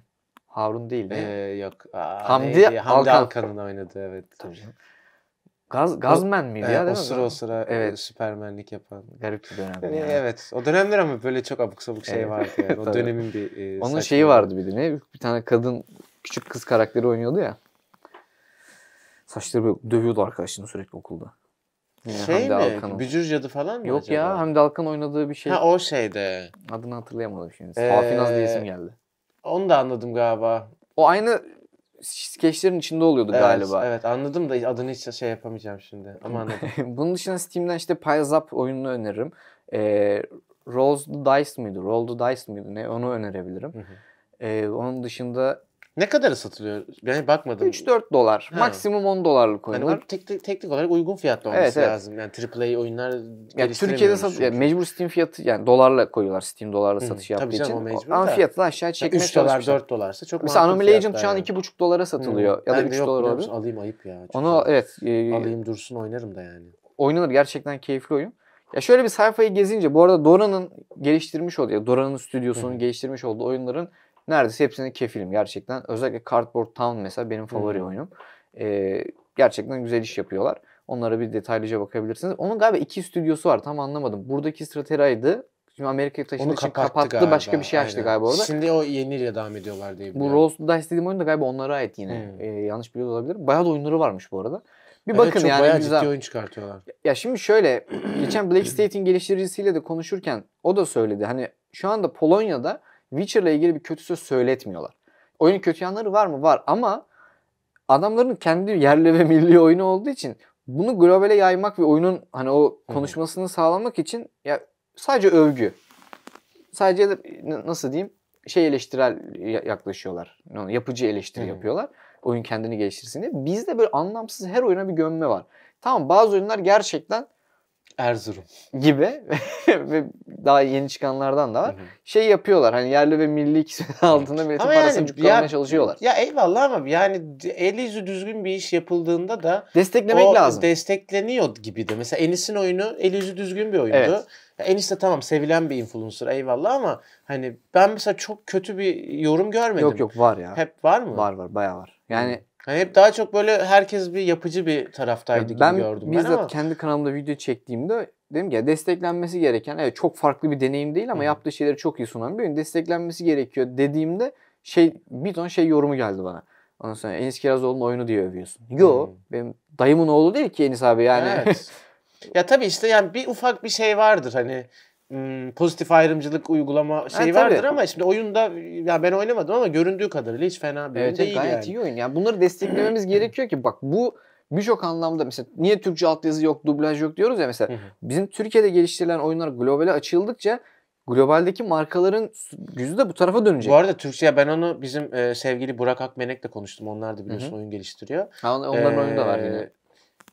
Speaker 1: Harun değil mi? Ee, yok. Aa, Hamdi, neydi? Hamdi Alkan. Alkan'ın oynadığı evet. Tabii canım. Gaz, Gazman mıydı e, ya değil o mi? Sıra, o sıra e, evet. süpermenlik yapan. Garip bir dönem. E, yani. Evet. O dönemler ama böyle çok abuk sabuk şey vardı yani. O dönemin bir e, Onun şeyi
Speaker 2: vardı bir de ne? Bir tane kadın küçük kız karakteri oynuyordu ya. Saçları böyle dövüyordu arkadaşını sürekli okulda. Yine ee, şey mi? Bücür Cadı falan mı Yok acaba? ya Hamdi Alkan oynadığı bir şey. Ha o şeyde. Adını hatırlayamadım şimdi. Ee, Safi diye isim ee, geldi.
Speaker 1: Onu da anladım galiba. O aynı skeçlerin içinde oluyordu evet, galiba. Evet anladım da adını hiç şey yapamayacağım şimdi. Ama anladım.
Speaker 2: Bunun dışında Steam'den işte Piles Up oyununu öneririm. Ee, Rolls the Dice mıydı? Roll the Dice mıydı ne? Onu önerebilirim. Ee, onun dışında ne kadar satılıyor? Yani bakmadım. 3-4 dolar. Ha. Maksimum 10 dolarlık oyunlar. Yani
Speaker 1: tek, tek, teknik olarak uygun fiyatlı olması evet, evet. lazım. Yani AAA oyunlar yani Türkiye'de satıyor. yani mecbur
Speaker 2: Steam fiyatı yani dolarla koyuyorlar. Steam dolarla satış Hı, yaptığı için. Canım, o Ama fiyatını aşağı çekmeye yani 3 dolar 4 dolarsa çok Mesela Anomaly Agent şu an yani. 2,5 dolara satılıyor. Hı. Ya da ben 3 dolar olabilir. Alayım ayıp ya. Çok Onu evet. E, e, alayım dursun oynarım da yani. Oynanır. Gerçekten keyifli oyun. Ya şöyle bir sayfayı gezince bu arada Dora'nın geliştirmiş olduğu, Dora'nın stüdyosunun Hı. geliştirmiş olduğu oyunların neredeyse hepsine kefilim gerçekten. Özellikle Cardboard Town mesela benim favori hmm. oyunum. E, gerçekten güzel iş yapıyorlar. Onlara bir detaylıca bakabilirsiniz. Onun galiba iki stüdyosu var tam anlamadım. Buradaki Stratera'ydı. Şimdi Amerika'ya taşındığı için kapattı galiba. başka bir şey açtı galiba orada. Şimdi
Speaker 1: o yeniyle devam ediyorlar diye Bu
Speaker 2: Rolls Dice dediğim oyun da galiba onlara ait yine. Hmm. Ee, yanlış biliyor olabilir. Bayağı da oyunları varmış bu arada.
Speaker 1: Bir evet, bakın çok yani bayağı güzel. ciddi oyun çıkartıyorlar.
Speaker 2: Ya şimdi şöyle geçen Black State'in geliştiricisiyle de konuşurken o da söyledi. Hani şu anda Polonya'da Witcher'la ilgili bir kötü söz söyletmiyorlar. Oyunun kötü yanları var mı? Var ama adamların kendi yerli ve milli oyunu olduğu için bunu globale yaymak ve oyunun hani o konuşmasını hmm. sağlamak için ya sadece övgü. Sadece nasıl diyeyim? şey eleştirel yaklaşıyorlar. Yapıcı eleştiri hmm. yapıyorlar. Oyun kendini geliştirsin diye. Bizde böyle anlamsız her oyuna bir gömme var. Tamam bazı oyunlar gerçekten Erzurum. Gibi ve daha yeni çıkanlardan da var. Hı hı. Şey yapıyorlar hani yerli ve milli ikisinin altında bir ama parasını yani, cukkalamaya çalışıyorlar.
Speaker 1: Ya eyvallah ama yani eli yüzü düzgün bir iş yapıldığında da desteklemek o lazım. destekleniyor gibi de. Mesela Enis'in oyunu eli yüzü düzgün bir oyundu. Evet. Enis de tamam sevilen bir influencer eyvallah ama hani ben mesela çok kötü bir yorum görmedim. Yok yok var ya. Hep var mı? Var var bayağı var. Yani Hani hep daha çok böyle herkes bir yapıcı
Speaker 2: bir taraftaydı gibi ben gördüm bizzat ben ama. kendi kanalımda video çektiğimde dedim ki ya desteklenmesi gereken evet çok farklı bir deneyim değil ama Hı. yaptığı şeyleri çok iyi sunan bir Desteklenmesi gerekiyor dediğimde şey bir ton şey yorumu geldi bana. Ondan sonra Enis Kirazoğlu'nun oyunu diye övüyorsun. Yo hmm. benim dayımın oğlu değil ki Enis
Speaker 1: abi yani. Evet. ya tabii işte yani bir ufak bir şey vardır hani Hmm, pozitif ayrımcılık uygulama şeyi ha, tabii. vardır ama şimdi oyunda ya ben oynamadım ama göründüğü kadarıyla hiç fena bir evet, değil gayet yani. iyi oyun. Yani bunları desteklememiz gerekiyor ki bak bu birçok
Speaker 2: anlamda mesela niye Türkçe altyazı yok, dublaj yok diyoruz ya mesela. Bizim Türkiye'de geliştirilen oyunlar globale açıldıkça globaldeki markaların yüzü de bu tarafa dönecek. Bu arada
Speaker 1: Türkçe'ye ben onu bizim e, sevgili Burak Akmenek'le konuştum. Onlar da biliyorsun oyun geliştiriyor. Ha, onların ee, oyunu da var ee, yine.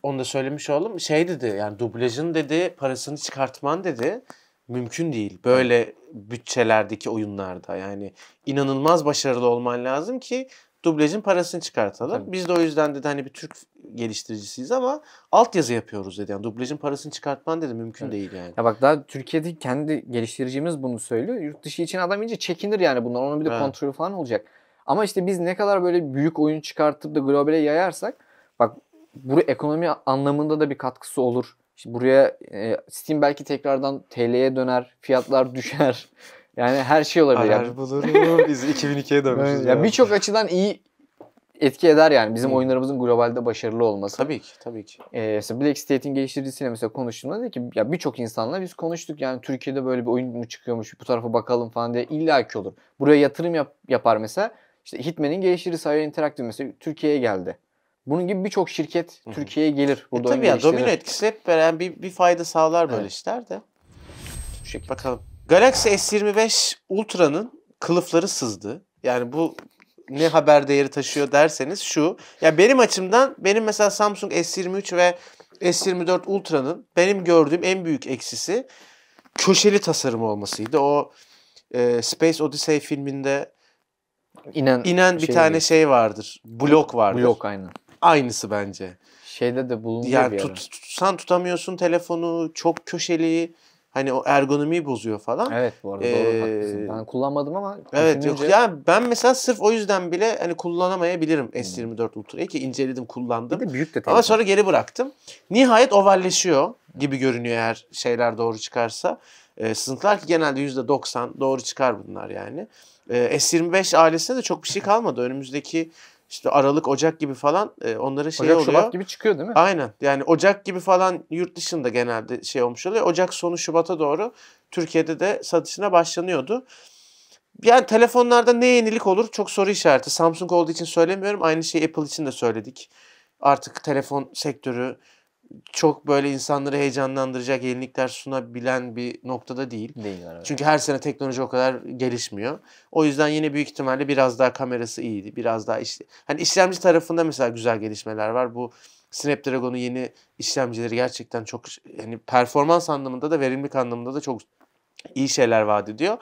Speaker 1: Onu da söylemiş oğlum. Şey dedi yani dublajın dedi parasını çıkartman dedi. Mümkün değil. Böyle bütçelerdeki oyunlarda yani inanılmaz başarılı olman lazım ki dublajın parasını çıkartalım. Tabii. Biz de o yüzden dedi hani bir Türk geliştiricisiyiz ama altyazı yapıyoruz dedi. Yani dublajın parasını çıkartman dedi mümkün evet. değil yani. Ya bak daha Türkiye'de
Speaker 2: kendi geliştiricimiz bunu söylüyor. Yurt dışı için adam iyice çekinir yani bundan. Onun bir de evet. kontrolü falan olacak. Ama işte biz ne kadar böyle büyük oyun çıkartıp da globale yayarsak bak bu ekonomi anlamında da bir katkısı olur. İşte buraya e, Steam belki tekrardan TL'ye döner, fiyatlar düşer. Yani her şey olabilir. Arar yani. bulurum. Biz 2002'ye dönmüşüz. ya yani birçok açıdan iyi etki eder yani bizim hmm. oyunlarımızın globalde başarılı olması. Tabii ki, tabii ki. Ee, mesela Black State'in geliştiricisiyle mesela konuştuğumda dedi ki ya birçok insanla biz konuştuk yani Türkiye'de böyle bir oyun mu çıkıyormuş bu tarafa bakalım falan diye illaki olur. Buraya yatırım yap, yapar mesela. İşte Hitman'in geliştiricisi Hayal Interactive mesela Türkiye'ye geldi. Bunun gibi birçok şirket
Speaker 1: Türkiye'ye gelir. e tabii ya domino etkisi hep veren bir, bir fayda sağlar böyle evet. işler de. Şu Bakalım. Galaxy S25 Ultra'nın kılıfları sızdı. Yani bu ne haber değeri taşıyor derseniz şu. Ya benim açımdan benim mesela Samsung S23 ve S24 Ultra'nın benim gördüğüm en büyük eksisi köşeli tasarım olmasıydı. O e, Space Odyssey filminde inen inen bir şey tane gibi. şey vardır. Blok vardır. Blok aynen aynısı bence. Şeyde de bulundu yani bir tut, tutsan tutamıyorsun telefonu çok köşeli hani o ergonomiyi bozuyor falan. Evet bu arada ee, doğru haklısın. Ben kullanmadım ama Evet düşününce... yok ya ben mesela sırf o yüzden bile hani kullanamayabilirim hmm. S24 Ultra'yı ki inceledim kullandım. Bir de büyük de telefon. Ama sonra geri bıraktım. Nihayet ovalleşiyor gibi görünüyor eğer şeyler doğru çıkarsa. E, sızıntılar ki genelde %90 doğru çıkar bunlar yani. E, ee, S25 ailesine de çok bir şey kalmadı. Önümüzdeki işte Aralık, Ocak gibi falan e, onların şey Ocak, oluyor. Ocak, Şubat gibi çıkıyor değil mi? Aynen. Yani Ocak gibi falan yurt dışında genelde şey olmuş oluyor. Ocak sonu Şubat'a doğru Türkiye'de de satışına başlanıyordu. Yani telefonlarda ne yenilik olur çok soru işareti. Samsung olduğu için söylemiyorum. Aynı şeyi Apple için de söyledik. Artık telefon sektörü çok böyle insanları heyecanlandıracak yenilikler sunabilen bir noktada değil. Değil. Evet. Çünkü her sene teknoloji o kadar gelişmiyor. O yüzden yine büyük ihtimalle biraz daha kamerası iyiydi. Biraz daha işte hani işlemci tarafında mesela güzel gelişmeler var. Bu Snapdragon'un yeni işlemcileri gerçekten çok hani performans anlamında da verimlilik anlamında da çok iyi şeyler vaat ediyor.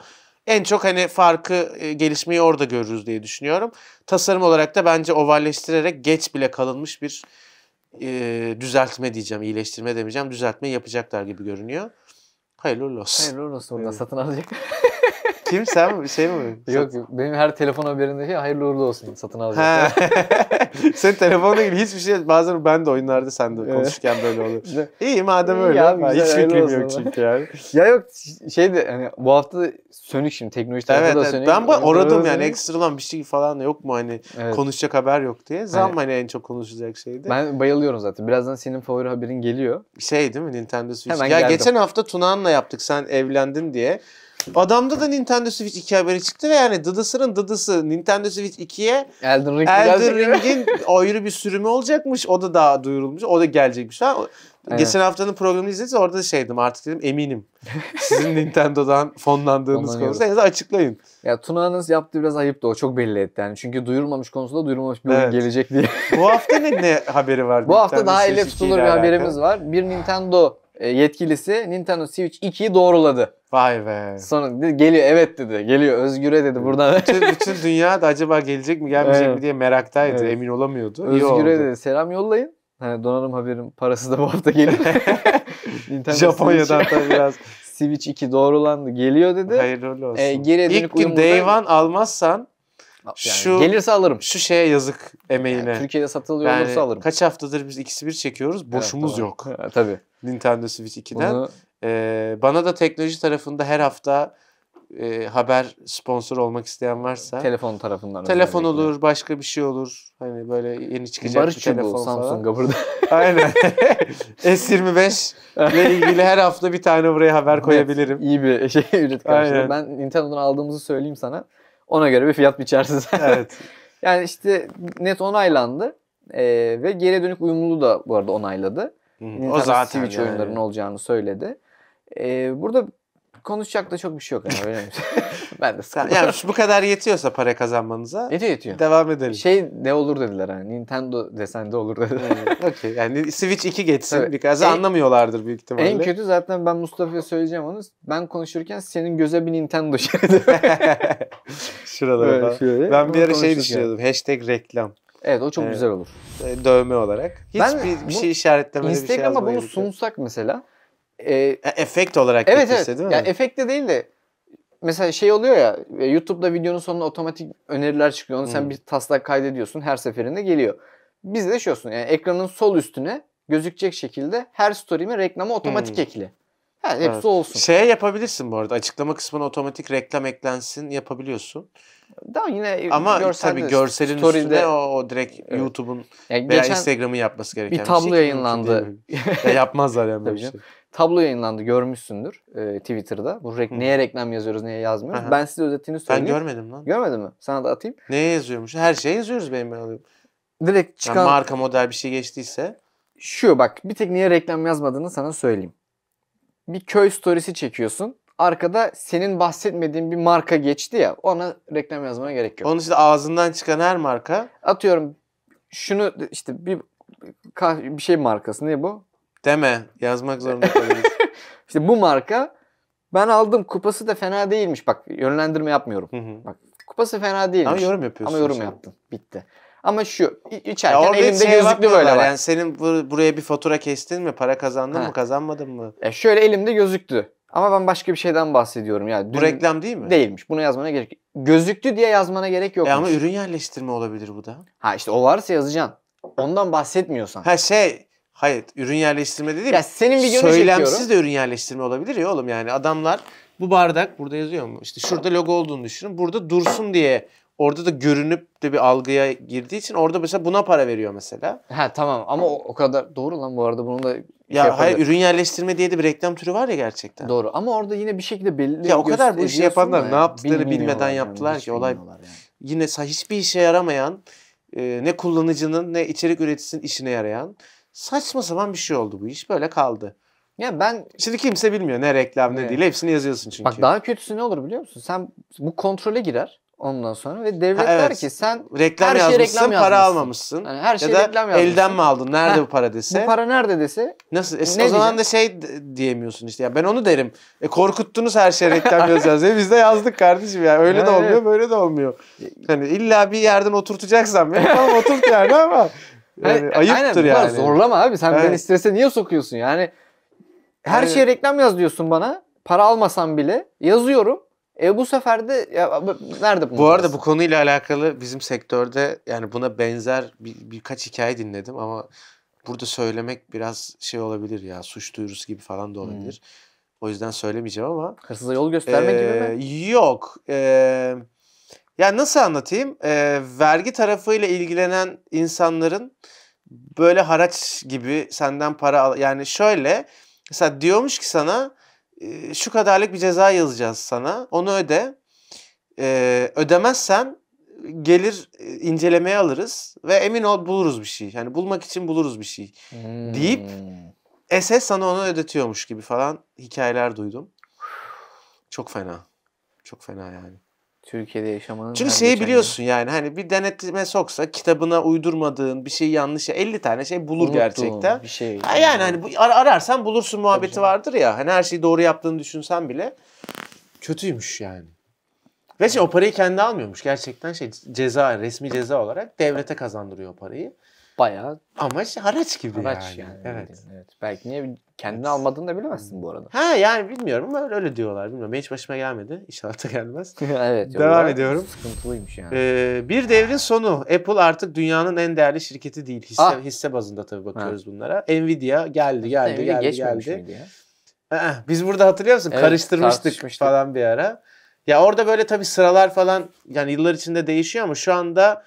Speaker 1: En çok hani farkı e, gelişmeyi orada görürüz diye düşünüyorum. Tasarım olarak da bence ovalleştirerek geç bile kalınmış bir e, düzeltme diyeceğim, iyileştirme demeyeceğim. Düzeltme yapacaklar gibi görünüyor. Hayırlı olsun.
Speaker 2: Hayırlı olsun. Oradan evet. satın alacak. Kim sen mi? Şey mi? Yok
Speaker 1: benim her telefon haberinde
Speaker 2: şey hayırlı uğurlu olsun satın alacak.
Speaker 1: Senin telefonla ilgili hiçbir şey bazen ben de oyunlarda sen de konuşurken böyle olur. İyi madem öyle. Ya, güzel, Hiç fikrim yok çünkü yani. ya yok
Speaker 2: şey de hani bu hafta da sönük şimdi teknoloji tarafı evet, da sönük. Ben bu oradım yani
Speaker 1: ekstradan bir şey falan yok mu hani evet. konuşacak haber yok diye. zaman hani, hani en çok konuşulacak şeydi. Ben bayılıyorum zaten. Birazdan senin favori haberin geliyor. Şey değil mi Nintendo Switch? Hemen ya geldim. geçen hafta tuna'nla yaptık sen evlendin diye. Adamda da Nintendo Switch 2 haberi çıktı ve yani dıdısının dıdısı Nintendo Switch 2'ye Elden, Ring Elden Ring'in ayrı bir sürümü olacakmış. O da daha duyurulmuş. O da gelecekmiş. Ha? Evet. Geçen haftanın programını izlediniz orada şeydim artık dedim eminim. Sizin Nintendo'dan fonlandığınız konusunda en açıklayın. Ya Tuna'nız yaptığı biraz ayıp da o çok belli
Speaker 2: etti yani. Çünkü duyurulmamış konusunda duyurulmamış bir evet. oyun gelecek diye. Bu hafta ne, ne haberi var? Bu Nintendo hafta daha elle tutulur bir haberimiz var. Bir Nintendo e, yetkilisi Nintendo Switch 2'yi doğruladı.
Speaker 1: Vay be. Sonra geliyor evet dedi. Geliyor Özgür'e dedi buradan. bütün, bütün dünya da acaba gelecek mi gelmeyecek evet. mi diye meraktaydı. Evet. Emin olamıyordu. Özgür'e dedi
Speaker 2: selam yollayın. Hani donanım haberim parası da bu hafta geliyor. Japonya'dan tabii biraz. Switch 2
Speaker 1: doğrulandı geliyor dedi. Hayırlı olsun. E, geri İlk gün Day One almazsan yani şu, gelirse alırım. Şu şeye yazık emeğine. Yani Türkiye'de satılıyor yani olursa alırım. Kaç haftadır biz ikisi bir çekiyoruz. Boşumuz evet, yok. Tabii. Nintendo Switch 2'den. Bunu... Ee, bana da teknoloji tarafında her hafta e, haber sponsor olmak isteyen varsa telefon tarafından telefon özellikle. olur başka bir şey olur hani böyle yeni çıkacak Barış bir telefon falan. Samsung'a burada. Aynen. S25 ile ilgili her hafta bir tane buraya haber koyabilirim. Evet,
Speaker 2: iyi bir şey ücret karşılığı. Ben Nintendo'dan aldığımızı söyleyeyim sana. Ona göre bir fiyat biçersiniz. Evet. yani işte net onaylandı. Ee, ve geriye dönük uyumluluğu da bu arada onayladı. Hı, o zaten Switch yani. oyunlarının olacağını söyledi. Ee, burada konuşacak da çok bir şey yok. Yani, Ben de sıkıldım. Yani bu kadar yetiyorsa para kazanmanıza yetiyor, yetiyor. devam edelim. Şey ne olur dediler hani Nintendo desen de olur dediler. Okey yani
Speaker 1: Switch 2 geçsin Tabii. birkaç en, anlamıyorlardır büyük ihtimalle. En kötü
Speaker 2: zaten ben Mustafa'ya söyleyeceğim onu. Ben konuşurken senin göze bir Nintendo şeridi.
Speaker 1: Şuralara falan. Şöyle. Ben bir ara şey düşünüyordum. Hashtag reklam. Evet o çok evet. güzel olur. E, dövme olarak. Hiç bir, şey işaretlemeli bir şey Instagram'a bunu sunsak mesela. E, efekt olarak evet, evet. değil mi? Ya
Speaker 2: efekte değil de mesela şey oluyor ya e, YouTube'da videonun sonunda otomatik öneriler çıkıyor. Onu hmm. sen bir taslak kaydediyorsun. Her seferinde geliyor. Biz de şey Yani ekranın sol üstüne
Speaker 1: gözükecek şekilde her story'ime reklamı otomatik hmm. ekli.
Speaker 2: Yani hepsi evet. olsun.
Speaker 1: Şeye yapabilirsin bu arada. Açıklama kısmına otomatik reklam eklensin yapabiliyorsun.
Speaker 2: Daha yine Ama görsel tabii görselin story'de, üstüne o,
Speaker 1: o direkt evet. YouTube'un yani veya Instagram'ın yapması gereken bir tablo bir şey yayınlandı.
Speaker 2: ya yapmazlar yani böyle şey. Tablo yayınlandı görmüşsündür e, Twitter'da. Bu rek- neye reklam yazıyoruz neye yazmıyoruz. Aha. Ben size özetini söyleyeyim. Ben görmedim lan. Görmedin mi? Sana da atayım. Neye yazıyormuş? Her şeye yazıyoruz benim ben alıyorum.
Speaker 1: Direkt çıkan... Yani marka
Speaker 2: model bir şey geçtiyse. Şu bak bir tek niye reklam yazmadığını sana söyleyeyim. Bir köy storiesi çekiyorsun arkada senin bahsetmediğin bir marka geçti ya ona reklam yazmana gerek yok. Onun için ağzından çıkan her marka. Atıyorum şunu işte bir bir şey markası ne bu? Deme yazmak zorunda kalıyoruz. işte bu marka ben aldım kupası da fena değilmiş. Bak yönlendirme yapmıyorum. Hı hı. Bak kupası fena değilmiş. Ama yorum yapıyorsun. Ama yorum yaptım Bitti.
Speaker 1: Ama şu içerken ya elimde gözlüklü böyle var. Yani senin bur- buraya bir fatura kestin mi? Para kazandın ha. mı? Kazanmadın mı?
Speaker 2: E şöyle elimde gözüktü. Ama ben başka bir şeyden bahsediyorum. Yani Bu reklam değil mi? Değilmiş. Bunu yazmana gerek Gözüktü diye yazmana gerek yok. E ama ürün
Speaker 1: yerleştirme olabilir bu da. Ha işte o varsa yazacaksın. Ondan bahsetmiyorsan. Ha şey hayır ürün yerleştirme değil Ya senin videonu Söylemsiz çekiyorum. de ürün yerleştirme olabilir ya oğlum yani adamlar bu bardak burada yazıyor mu? İşte şurada logo olduğunu düşünün. Burada dursun diye Orada da görünüp de bir algıya girdiği için orada mesela buna para veriyor mesela.
Speaker 2: Ha tamam ama o,
Speaker 1: o kadar doğru lan bu arada bunu da ya şey hayır ürün yerleştirme diye de bir reklam türü var ya gerçekten. Doğru ama orada yine bir şekilde belli Ya o kadar bu işi yapanlar ne yaptıkları bilmeden yani, yaptılar ki olay. Yani. Yine hiçbir işe yaramayan, e, ne kullanıcının ne içerik üreticisinin işine yarayan saçma sapan bir şey oldu bu iş. Böyle kaldı. Ya ben şimdi kimse bilmiyor ne reklam ne, ne değil. Hepsini yazıyorsun çünkü. Bak daha kötüsü ne olur biliyor musun? Sen bu kontrole girer. Ondan sonra ve devlet ha, evet. der ki sen reklam her şey reklam yazmışsın. para almamışsın.
Speaker 2: Yani her şeye ya da reklam yazmışsın. elden mi aldın? Nerede Heh, bu
Speaker 1: para dese? Bu para nerede dese? Nasıl? E, ne o zaman da şey diyemiyorsun işte. Ya ben onu derim. E korkuttunuz her şey reklam yazacağız diye. Biz de yazdık kardeşim ya. Öyle yani, de olmuyor, evet. böyle de olmuyor. Hani illa bir yerden oturtacaksan tamam oturt yani ama hani yani ayıptır aynen, yani. Zorlama abi. Sen evet. beni
Speaker 2: strese niye sokuyorsun? Yani her evet. şeye reklam yaz diyorsun bana. Para almasam bile yazıyorum. E bu sefer de ya, nerede bu? Bu arada
Speaker 1: bu konuyla alakalı bizim sektörde yani buna benzer bir, birkaç hikaye dinledim ama burada söylemek biraz şey olabilir ya suç duyurusu gibi falan da olabilir. Hmm. O yüzden söylemeyeceğim ama. Hırsıza yol gösterme ee, gibi mi? Yok. Ee, yani nasıl anlatayım? Ee, vergi tarafıyla ilgilenen insanların böyle haraç gibi senden para al yani şöyle mesela diyormuş ki sana şu kadarlık bir ceza yazacağız sana. Onu öde. Ee, ödemezsen gelir incelemeye alırız ve emin ol buluruz bir şey. Yani bulmak için buluruz bir şey. Hmm. Deyip SS sana onu ödetiyormuş gibi falan hikayeler duydum. Çok fena. Çok fena yani. Türkiye'de yaşamanın... Çünkü şeyi biliyorsun de... yani hani bir denetime soksa kitabına uydurmadığın bir şey yanlış ya 50 tane şey bulur Unuttum, gerçekten.
Speaker 2: Bir şey. Ha, yani
Speaker 1: hani bu, ar- ararsan bulursun muhabbeti vardır ya hani her şeyi doğru yaptığını düşünsen bile kötüymüş yani. Ve şey o parayı kendi almıyormuş gerçekten şey ceza resmi ceza olarak devlete kazandırıyor o parayı. Bayağı amaç araç gibi araç yani. yani. Evet. evet. Belki niye kendini evet. almadığını da bilemezsin bu arada. Ha yani bilmiyorum ama öyle diyorlar. Bilmiyorum. hiç başıma gelmedi. İnşallah da gelmez. evet. Devam ediyorum. Sıkıntılıymış yani. Ee, bir devrin sonu. Apple artık dünyanın en değerli şirketi değil. Hisse, ah. hisse bazında tabii bakıyoruz ha. bunlara. Nvidia geldi geldi Nvidia geldi geldi. Miydi ee, eh, Biz burada hatırlıyor musun? Evet, Karıştırmıştık falan bir ara. Ya orada böyle tabii sıralar falan yani yıllar içinde değişiyor ama şu anda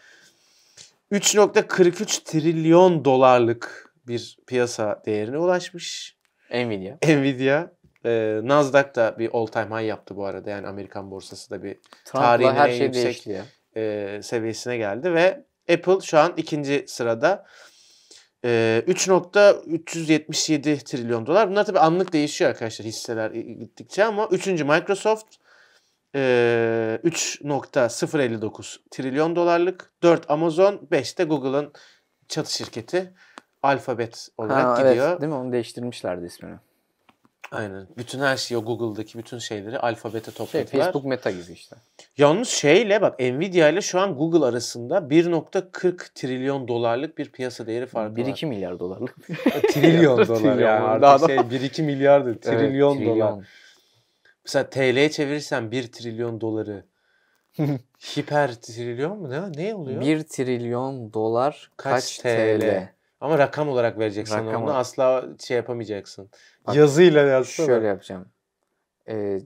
Speaker 1: 3.43 trilyon dolarlık bir piyasa değerine ulaşmış. Nvidia. Nvidia. Ee, Nasdaq da bir all time high yaptı bu arada. Yani Amerikan borsası da bir tarihin tarihine her şey yüksek e, seviyesine geldi ve Apple şu an ikinci sırada. E, 3.377 trilyon dolar. Bunlar tabii anlık değişiyor arkadaşlar hisseler gittikçe ama üçüncü Microsoft, 3.059 trilyon dolarlık. 4 Amazon, 5 de Google'ın çatı şirketi Alphabet olarak ha, gidiyor. Evet, değil mi? Onu değiştirmişlerdi ismini. Aynen. Bütün her şeyi o Google'daki bütün şeyleri alfabete şey, topladılar. Şey, Facebook Meta gibi işte. Yalnız şeyle bak Nvidia ile şu an Google arasında 1.40 trilyon dolarlık bir piyasa değeri farkı 1-2 milyar dolarlık. trilyon dolar yani. Daha şey, 1-2 milyardı. Trilyon, evet, trilyon dolar mesela TL'ye çevirirsen 1 trilyon doları hiper trilyon mu ne? Ne oluyor? 1 trilyon dolar kaç, kaç TL? TL? Ama rakam olarak vereceksin rakam onu. Asla şey yapamayacaksın. Bak, Yazıyla yazsana. Şöyle yapacağım. Ee,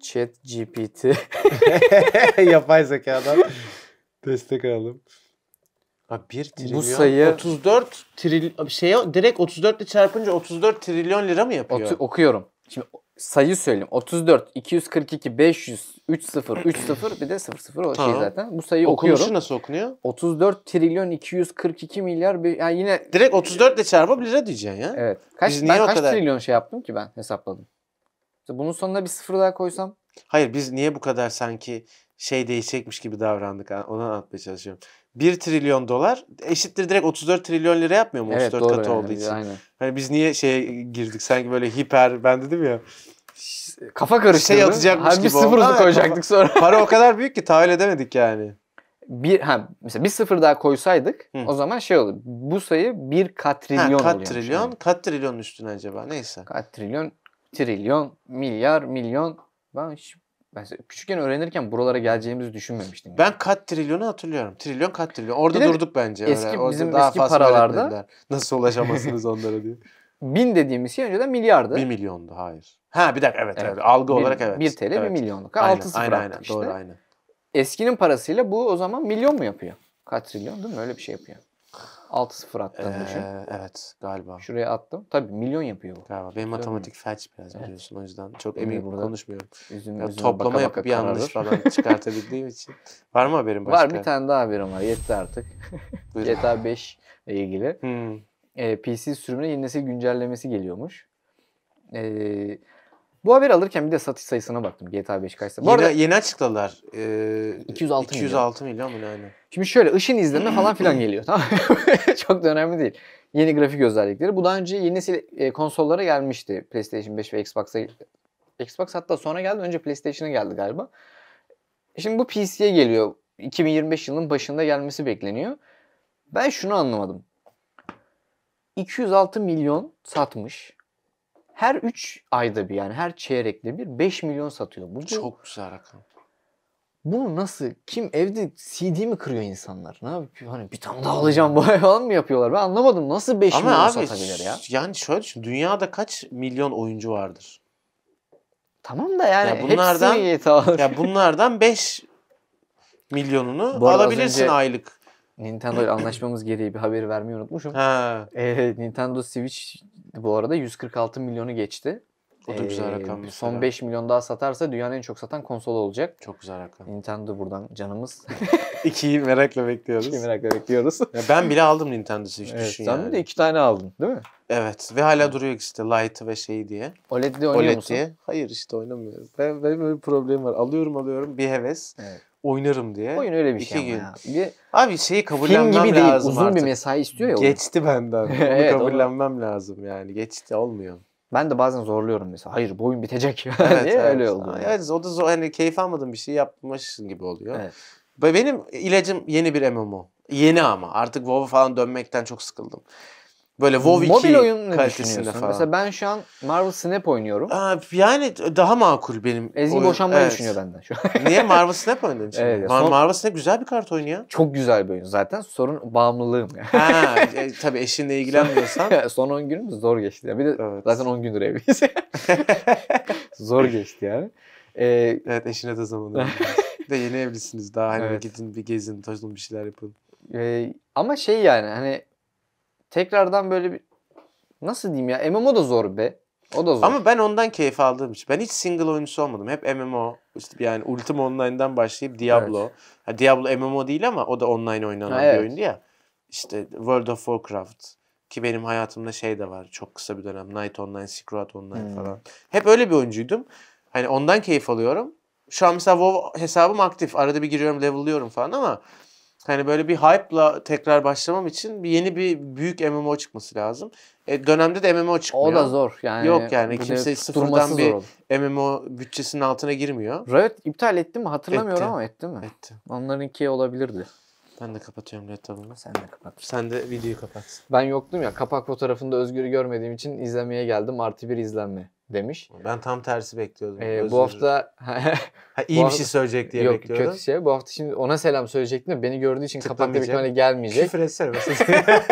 Speaker 2: chat GPT.
Speaker 1: Yapay zekadan
Speaker 2: destek alalım. Ha 1 trilyon. Bu sayı
Speaker 1: 34 tril şey direkt 34 ile çarpınca 34 trilyon lira mı yapıyor? Otu,
Speaker 2: okuyorum. Şimdi sayı söyleyeyim. 34, 242, 500, 30, 30 bir de 00 o şey tamam. şey zaten. Bu sayıyı Okunuşu okuyorum. nasıl okunuyor? 34 trilyon 242 milyar bir yani yine direkt 34 ile çarpıp
Speaker 1: lira diyeceksin ya. Evet. Kaç biz ben kaç kadar... trilyon şey yaptım ki ben hesapladım. İşte bunun sonuna bir sıfır daha koysam. Hayır biz niye bu kadar sanki şey değişecekmiş gibi davrandık onu anlatmaya çalışıyorum. 1 trilyon dolar eşittir direkt 34 trilyon lira yapmıyor mu? Evet, 34 doğru katı yani. olduğu için. Aynen. Hani biz niye şeye girdik sanki böyle hiper ben dedim ya kafa karıştı. Şey atacakmış Hani gibi sıfır koyacaktık sonra. Para o kadar büyük ki tahvil edemedik yani.
Speaker 2: Bir, ha, mesela bir sıfır daha koysaydık Hı. o zaman şey olur. Bu sayı bir kat trilyon oluyor. Kat trilyon, yani. kat trilyon üstüne acaba neyse. Kat trilyon, trilyon, milyar, milyon. Ben hiç
Speaker 1: ben küçükken öğrenirken buralara geleceğimizi düşünmemiştim. Yani. Ben kat trilyonu hatırlıyorum. Trilyon kat trilyon. Orada Bilir, durduk bence. Eski, öyle. bizim daha eski paralarda. Nasıl ulaşamazsınız onlara diye. Bin dediğimiz şey önceden milyardı. Bir milyondu hayır. Ha bir dakika evet. evet. evet. Algı bir, olarak evet. Bir TL evet. bir milyonluk. Aynen, Altı sıfır aynen, aynen. işte. Doğru aynen.
Speaker 2: Eskinin parasıyla bu o zaman milyon mu yapıyor? Kaç trilyon değil mi? Öyle bir şey yapıyor. 6-0 attım ee, Evet galiba.
Speaker 1: Şuraya attım. Tabii milyon yapıyor bu. Galiba. Benim matematik felç biraz evet. biliyorsun o yüzden. Çok emin burada konuşmuyorum. Üzüm, ya, üzüm, toplama baka yapıp baka yanlış falan çıkartabildiğim için. Var mı haberin başka? Var bir tane
Speaker 2: daha haberim var. Yetti artık. GTA 5 ile ilgili. Hmm. E, ee, PC sürümüne yeni nesil güncellemesi geliyormuş. E, bu haberi alırken bir de satış sayısına baktım GTA 5 kaçta. Bu yeni, arada yeni
Speaker 1: açıkladılar. Ee, 206, 206 milyon. milyon mu ne?
Speaker 2: Şimdi şöyle ışın izleme falan filan geliyor. Tamam Çok da önemli değil. Yeni grafik özellikleri. Bu daha önce yeni nesil e, konsollara gelmişti. PlayStation 5 ve Xbox'a. Xbox hatta sonra geldi. Önce PlayStation'a geldi galiba. Şimdi bu PC'ye geliyor. 2025 yılının başında gelmesi bekleniyor. Ben şunu anlamadım. 206 milyon satmış her 3 ayda bir yani her çeyrekte bir 5 milyon satıyor. Bu çok güzel rakam. Bunu nasıl kim evde CD mi
Speaker 1: kırıyor insanlar?
Speaker 2: Ne yapıyor? Hani bir tane daha alacağım bu falan mı yapıyorlar? Ben anlamadım. Nasıl 5 Ama milyon abi, satabilir ya?
Speaker 1: Yani şöyle düşün. Dünyada kaç milyon oyuncu vardır? Tamam
Speaker 2: da yani ya bunlardan,
Speaker 1: hepsini Ya bunlardan 5 milyonunu alabilirsin önce, aylık.
Speaker 2: Nintendo ile anlaşmamız gereği bir haberi vermeyi unutmuşum. Ha. Ee, Nintendo Switch bu arada 146 milyonu geçti. O da ee, güzel rakam. Son 5 milyon daha satarsa dünyanın en çok satan konsolu olacak. Çok güzel rakam. Nintendo buradan canımız. İkiyi
Speaker 1: merakla bekliyoruz. İkiyi merakla bekliyoruz. Ya ben bile aldım Nintendo Switch evet, düşün sen yani. de iki tane aldın değil mi? Evet ve hala duruyor işte Lite ve şey diye. OLED diye oynuyor OLED musun? Diye. Hayır işte oynamıyorum. Ben, benim bir problemim var. Alıyorum alıyorum bir heves. Evet oynarım diye. Oyun öyle bir İki şey gün. ama ya. Bir, Abi şeyi kabullenmem film kabullenmem gibi değil. lazım Uzun artık. bir mesai istiyor ya. oyun. Geçti benden. Bunu Evet, kabullenmem lazım yani. Geçti olmuyor. Ben de bazen zorluyorum mesela. Hayır bu oyun bitecek. Evet, diye öyle oldu. Evet, o da zor, hani keyif almadığın bir şey yapmış gibi oluyor. Evet. Benim ilacım yeni bir MMO. Yeni ama. Artık WoW'a falan dönmekten çok sıkıldım. Böyle WoW 2 Mobil oyun ne kalitesinde falan. Mesela ben şu an Marvel Snap oynuyorum. Aa, yani daha makul benim. Ezgi oyun. boşanmayı evet. düşünüyor benden şu an. Niye Marvel Snap oynadın şimdi? Evet, Mar- son... Marvel Snap güzel bir kart oyunu ya. Çok güzel bir oyun zaten. Sorun bağımlılığım. Yani. Ha, e, tabii eşinle ilgilenmiyorsan. son
Speaker 2: 10 günümüz zor geçti. Ya. Bir de evet. zaten 10 gündür evliyiz. zor geçti yani. Ee, evet eşine de zaman de yeni evlisiniz daha hani evet. gidin bir gezin tozun bir şeyler yapın. Ee, ama şey yani hani tekrardan böyle bir
Speaker 1: nasıl diyeyim ya MMO da zor be. O da zor. Ama ben ondan keyif aldığım için. Ben hiç single oyuncusu olmadım. Hep MMO. işte yani Ultima Online'dan başlayıp Diablo. Evet. Ha, Diablo MMO değil ama o da online oynanan ha, evet. bir oyundu ya. İşte World of Warcraft. Ki benim hayatımda şey de var. Çok kısa bir dönem. Night Online, Secret Online hmm. falan. Hep öyle bir oyuncuydum. Hani ondan keyif alıyorum. Şu an mesela WoW hesabım aktif. Arada bir giriyorum, level'lıyorum falan ama Hani böyle bir hype'la tekrar başlamam için yeni bir büyük MMO çıkması lazım. E, dönemde de MMO çıkmıyor. O da zor yani. Yok yani kimse sıfırdan bir MMO bütçesinin altına girmiyor. Riot iptal etti mi hatırlamıyorum etti. ama
Speaker 2: etti mi? Etti. Onların Onlarınki olabilirdi. Ben de kapatıyorum laptopumu. Sen de kapat. Sen de videoyu kapat. Ben yoktum ya kapak fotoğrafında Özgür'ü görmediğim için izlemeye geldim. Artı bir izlenme demiş. Ben tam tersi bekliyordum. Ee, bu hafta ha, iyi bu bir şey söyleyecek diye yok, bekliyordum. kötü şey. Bu hafta şimdi ona selam söyleyecektim de beni gördüğü için kapakta bir ihtimalle gelmeyecek. Küfür etsene mesela.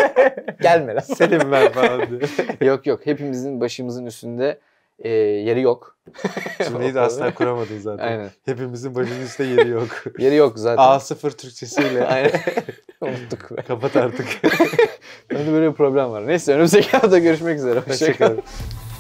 Speaker 2: Gelme lan. Selim ver falan diye. yok yok hepimizin başımızın üstünde e, yeri yok. Cümleyi de asla kuramadın zaten. Aynen. Hepimizin başımızın üstünde yeri yok. yeri yok zaten. A0 Türkçesiyle. Aynen. Unuttuk. Be. Kapat artık. Önde böyle bir problem var. Neyse önümüzdeki hafta görüşmek üzere. Hoşçakalın. Hoşçakalın.